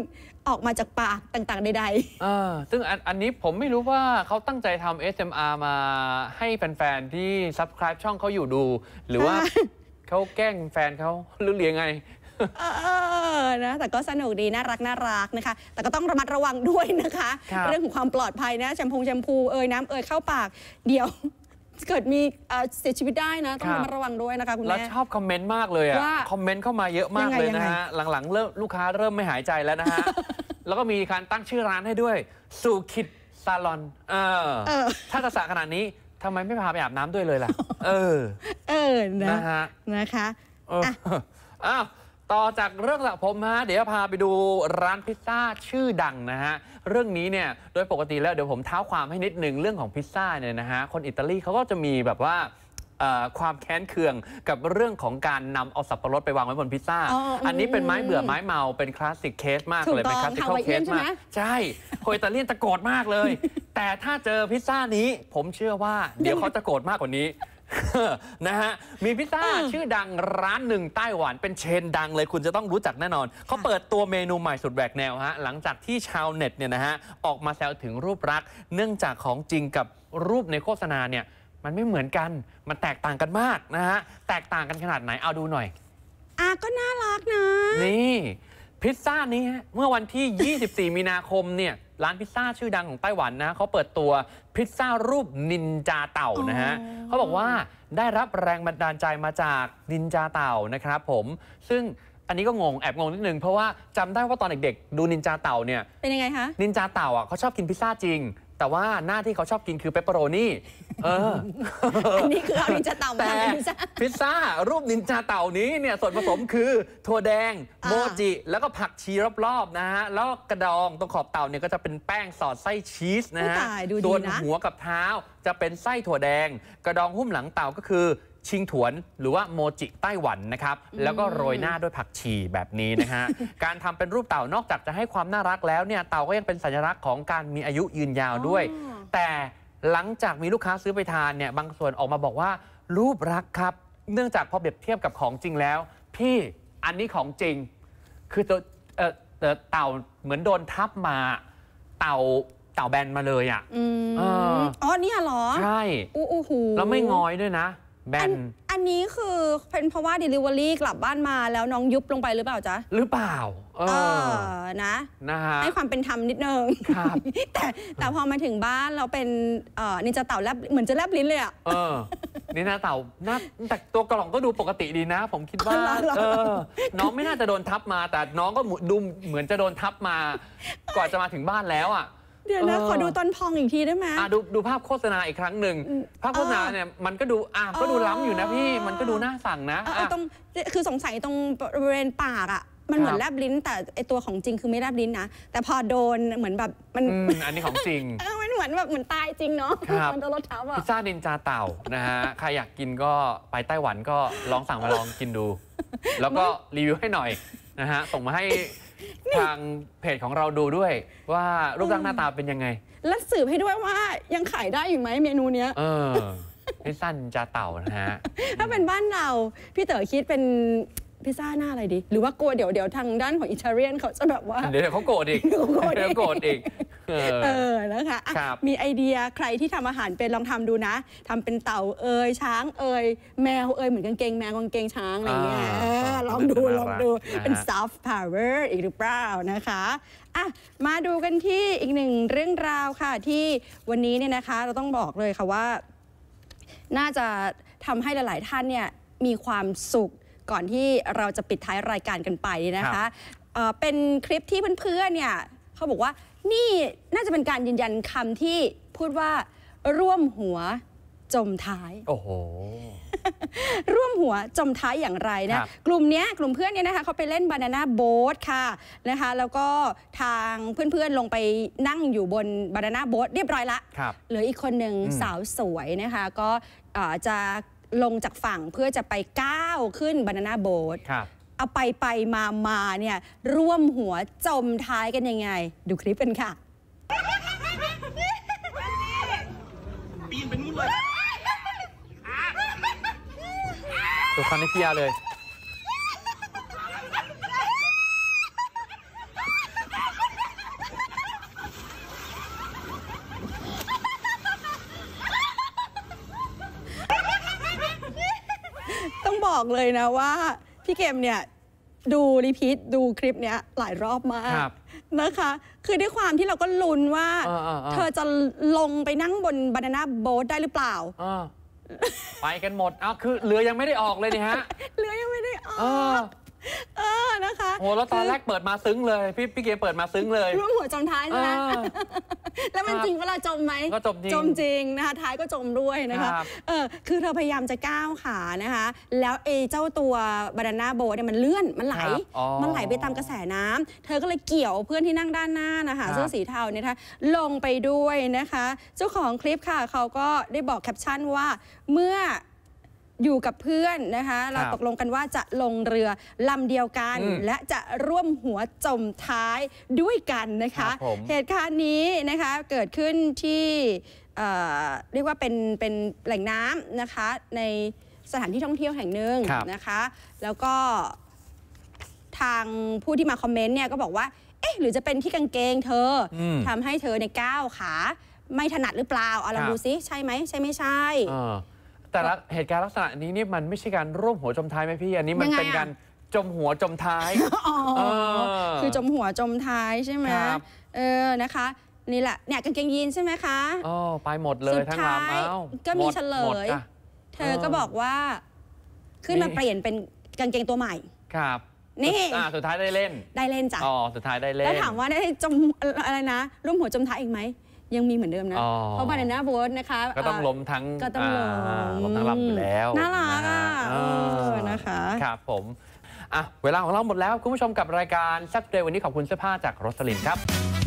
ออกมาจากปาก ต่าง ๆใดๆอซึ่งอันอันนี้ผมไม่รู้ว่าเขาตั้งใจทำ SMR มาให้แฟน ๆ ที่ subscribe ช่องเขาอยู่ดู หรือว่าเขาแกล้งแฟนเขาหรือเรียงไง เออนะแต่ก็สนุกดี น่ารักน่ารักนะคะ แต่ก็ต้องระมัดระวังด้วยนะคะ เรื่องของความปลอดภัยนะแชมพูแชมพูเอ่ยน้ำเอ่ยเข้าปากเดี๋ยวเกิดมีเสียชีวิตได้นะต้องระมัดระวังด้วยนะคะคุณแม่แล้วชอบคอมเมนต์มากเลยอะคอมเมนต์เข้ามาเยอะมากเลยนะฮะหลังๆเริ่มลูกค้าเริ่มไม่หายใจแล้วนะฮะ แล้วก็มีการตั้งชื่อร้านให้ด้วยสุขิดซาลอน เออถ้าจะสะขนาดนี้ทำไมไม่พาไปอาบน้ำด้วยเลยล่ะเออเออ นะนะฮะนะคะอ้าวต่อจากเรื่องสระผมฮะเดี๋ยวพาไปดูร้านพิซซ่าชื่อดังนะฮะเรื่องนี้เนี่ยโดยปกติแล้วเดี๋ยวผมเท้าความให้นิดนึง เรื่องของพิซซ่าเนี่ยนะฮะคนอิตาลีเขาก็จะมีแบบว่า ความแค้นเคือง กับเรื่องของการนำเอาสับปะรดไปวางไว้บนพิซซ่าอันนี้เป็นไม้เบื่อ ไม้เมาเป็นคลาสสิกเคสมากเลยเป็นคลาสสิกเคสมากใช่คนอิตาเลียนจะโกรธมากเลย แต่ถ้าเจอพิซซ่านี้ผมเชื่อว่าเดี๋ยวเขาจะโกรธมากกว่านี้นะฮะมีพิซซ่าชื่อดังร้านหนึ่งไต้หวันเป็นเชนดังเลยคุณจะต้องรู้จักแน่นอน เขาเปิดตัวเมนูใหม่สุดแหวกแนวฮะหลังจากที่ชาวเน็ตเนี่ยนะฮะออกมาแซวถึงรูปรัก เนื่องจากของจริงกับรูปในโฆษณาเนี่ยมันไม่เหมือนกันมันแตกต่างกันมากนะฮะแตกต่างกันขนาดไหน เอาดูหน่อย อ่ะก็น่ารักนะ นี่พิซซ่านี้เมื่อวันที่ 24 มีนาคมเนี่ยร้านพิซซ่า ชื่อดังของไต้หวันนะเขาเปิดตัวพิซซ่ารูปนินจาเต่านะฮะเขาบอกว่าได้รับแรงบันดาลใจมาจากนินจาเต่านะครับผมซึ่งอันนี้ก็งงแอบงงนิดนึง เพราะว่าจำได้ว่าตอนเด็กๆดูนินจาเต่าเนี่ยเป็นยังไงคะนินจาเต่าอ่ะเขาชอบกินพิซซ่าจริงแต่ว่าหน้าที่เขาชอบกินคือเปปเปอโรนี่เอออันนี้คือเอานินจาเต่าแต่พิซซ่ารูปนินจาเต่านี้เนี่ยส่วนผสมคือ ถั่วแดงโมจิ แล้วก็ผักชีรอบๆ นะฮะแล้วกระดองตรงขอบเต่าเนี่ยก็จะเป็นแป้งสอดไส้ชีสนะฮะตัะส่วนหัวกับเท้าจะเป็นไส้ถั่วแดง กระดองหุ้มหลังเต่าก็คือชิงถวนหรือว่าโมจิไต้หวันนะครับ แล้วก็โรยหน้าด้วยผักชีแบบนี้นะฮะ การทำเป็นรูปเต่านอกจากจะให้ความน่ารักแล้วเนี่ยเต่าก็ยังเป็นสัญลักษณ์ของการมีอายุยืนยาวด้วย แต่หลังจากมีลูกค้าซื้อไปทานเนี่ย บางส่วนออกมาบอกว่ารูปรักครับ เนื่องจากพอเปรียบเทียบกับของจริงแล้ว พี่อันนี้ของจริงคือตัวเต่าเหมือนโดนทับมาเต่าเต่าแบนมาเลยอ่ะอ๋อเนี่ยหรอใช่อู้หูแล้วไม่งอยด้วยนะแบนอันนี้คือเป็นเพราะว่า Delivery กลับบ้านมาแล้ว น้องยุบลงไปหรือเปล่าจ๊ะหรือเปล่า เออนะ นะฮะให้ความเป็นธรรมนิดนึงครับ แต่แต่พอมาถึงบ้านเราเป็นเอ่อนี่จะเต่าแลบเหมือนจะแลบลิ้นเลยอ่ะเออนี่นะเต่าน่าแต่ตัวกระหล่องก็ดูปกติดีนะ ผมคิดว่าเออ น้องไม่น่าจะโดนทับมา แต่น้องก็ดูเหมือนจะโดนทับมา ก่อนจะมาถึงบ้านแล้วอ่ะเดี๋ยวนะ ขอดูตอนพองอีกทีได้ไหมอ่ะดูดูภาพโฆษณาอีกครั้งหนึ่ง ภาพโฆษณาเนี่ยมันก็ดูอ่ะก็ดูล้ำอยู่นะพี่ มันก็ดูน่าสั่งนะตรงคือสงสัยตรงบริเวณปากอ่ะ มันเหมือนแลบลิ้น แต่ไอตัวของจริงคือไม่แลบลิ้นนะ แต่พอโดนเหมือนแบบ มัน อันนี้ของจริงเออมันเหมือนแบบเหมือนตายจริงเนาะมันโดนรถทับอ่ะพิซซ่าดินจาเต่านะฮะ ใครอยากกินก็ไปไต้หวันก็ลองสั่งมาลองกินดู แล้วก็รีวิวให้หน่อยนะฮะ ส่งมาให้ทางเพจของเราดูด้วยว่ารูปร่างหน้าตาเป็นยังไง และสืบให้ด้วยว่ายังขายได้อยู่ไหมเมนูเนี้ยเออสั้นจะเต่านะฮะ ถ้าเป็นบ้านเรา พี่เต๋อคิดเป็นพิซซ่าหน้าอะไรดี หรือว่า กลัวเดี๋ยวเดี๋ยวทางด้านของอิตาเลียนเขาจะแบบว่าเดี๋ยวเขาโกรธอีกเดี๋ยวโกรธอีกเออ นะคะมีไอเดียใครที่ทำอาหารเป็นลองทำดูนะ ทำเป็นเต่าเอยช้างเอยแมวเอยเหมือนกางเกงแมวกางเกงช้างอะไรเงี้ยลองดูลองดูเป็นซอฟต์พาวเวอร์อีกหรือเปล่านะคะอ่ะมาดูกันที่อีกหนึ่งเรื่องราวค่ะที่วันนี้เนี่ยนะคะ เราต้องบอกเลยค่ะว่า น่าจะทำให้หลายๆท่านเนี่ยมีความสุขก่อนที่เราจะปิดท้ายรายการกันไปนะคะ เป็นคลิปที่เพื่อนๆ เนี่ยเขาบอกว่านี่น่าจะเป็นการยืนยันคำที่พูดว่าร่วมหัวจมท้าย โอ้โห ร่วมหัวจมท้ายอย่างไรนะ กลุ่มนี้กลุ่มเพื่อนเนี่ยนะคะ เขาไปเล่นบานาน่าโบ๊ทค่ะนะคะ แล้วก็ทางเพื่อนๆ ลงไปนั่งอยู่บนบานาน่าโบ๊ทเรียบร้อยละเหลืออีกคนหนึ่งสาวสวยนะคะ ก็จะลงจากฝั่งเพื่อจะไปก้าวขึ้นบานาน่าโบ๊ทเอาไปไปมามาเนี่ยร่วมหัวจมท้ายกันยังไง ดูคลิปกันค่ะปีนเปนู่นเลยดูความนิยาเลยบอกเลยนะว่า พี่เกมเนี่ยดูรีพีทดูคลิปเนี้ยหลายรอบมาก นะคะ คือด้วยความที่เราก็ลุ้นว่า เธอจะลงไปนั่งบนบานาน่าโบ๊ทได้หรือเปล่าไปกันหมดอ้าวคือเรือยังไม่ได้ออกเลยนี่ฮะเรือยังไม่ได้ออกเออนะคะโอ้แล้วตอนแรก เปิดมาซึ้งเลย พี่ พี่เกเปิดมาซึ้งเลยรูวหัว จม ท้ายใช่ไหมแล้ว มันจริงเวลาจมไหมก็จมจริง จม จริง นะคะ ท้าย ก็ จม ด้วย นะคะ เออคือ เธอ พยายาม จะ ก้าว ขา นะคะ แล้วเอเจ้า ตัวบานาน่าโบเนี่ย มัน เลื่อน มัน ไหล มัน ไหล ไปตาม กระแสน้ำ เธอก็เลย เกี่ยว เพื่อน ที่นั่งด้านหน้า นะคะเสื้อสี เทา เนี่ยนะคะลง ไป ด้วย นะคะ เจ้าของคลิป ค่ะ เขา ก็ ได้ บอก แคปชั่น ว่า เมื่ออยู่กับเพื่อนนะคะเราตกลงกันว่าจะลงเรือลำเดียวกันและจะร่วมหัวจมท้ายด้วยกันนะคะ เหตุการณ์นี้นะคะเกิดขึ้นที่เรียกว่าเป็นเป็นแหล่งน้ำนะคะในสถานที่ท่องเที่ยวแห่งหนึ่งนะคะ แล้วก็ทางผู้ที่มาคอมเมนต์เนี่ยก็บอกว่า เอ๊ะ หรือจะเป็นที่กางเกงเธอทำให้เธอในก้าวขา ไม่ถนัดหรือเปล่าเอาลองดูซิใช่ไหมใช่ไม่ใช่แต่ละเหตุการณ์ลักษณะนี้นี่มันไม่ใช่การร่วมหัวจมท้ายไหมพี่ อันนี้มันเป็นการจมหัวจมท้าย คือจมหัวจมท้ายใช่ไหมเออนะคะนี่แหละเนี่ยกางเกงยีนใช่ไหมคะอ๋อไปหมดเลยทั้งลำเอ้าก็มีเฉลยเธอก็บอกว่า ขึ้นมาเปลี่ยนเป็นกางเกงตัวใหม่ ครับ นี่สุดท้ายได้เล่นได้เล่นจ้ะอ๋อสุดท้ายได้เล่นแล้วถามว่าได้จมอะไรนะ ร่วมหัวจมท้ายอีกไหมยังมีเหมือนเดิมนะ เพราะบานาน่าโบ๊ทนะคะ ก็ต้องล้มทั้งก็ต้องล้มล้มทั้งลำไปแล้วน่ารักอ่ะนะคะครับผมอ่ะเวลาของเราหมดแล้วคุณผู้ชมกับรายการชัดเดย์วันนี้ขอบคุณเสื้อผ้าจากโรสลินครับ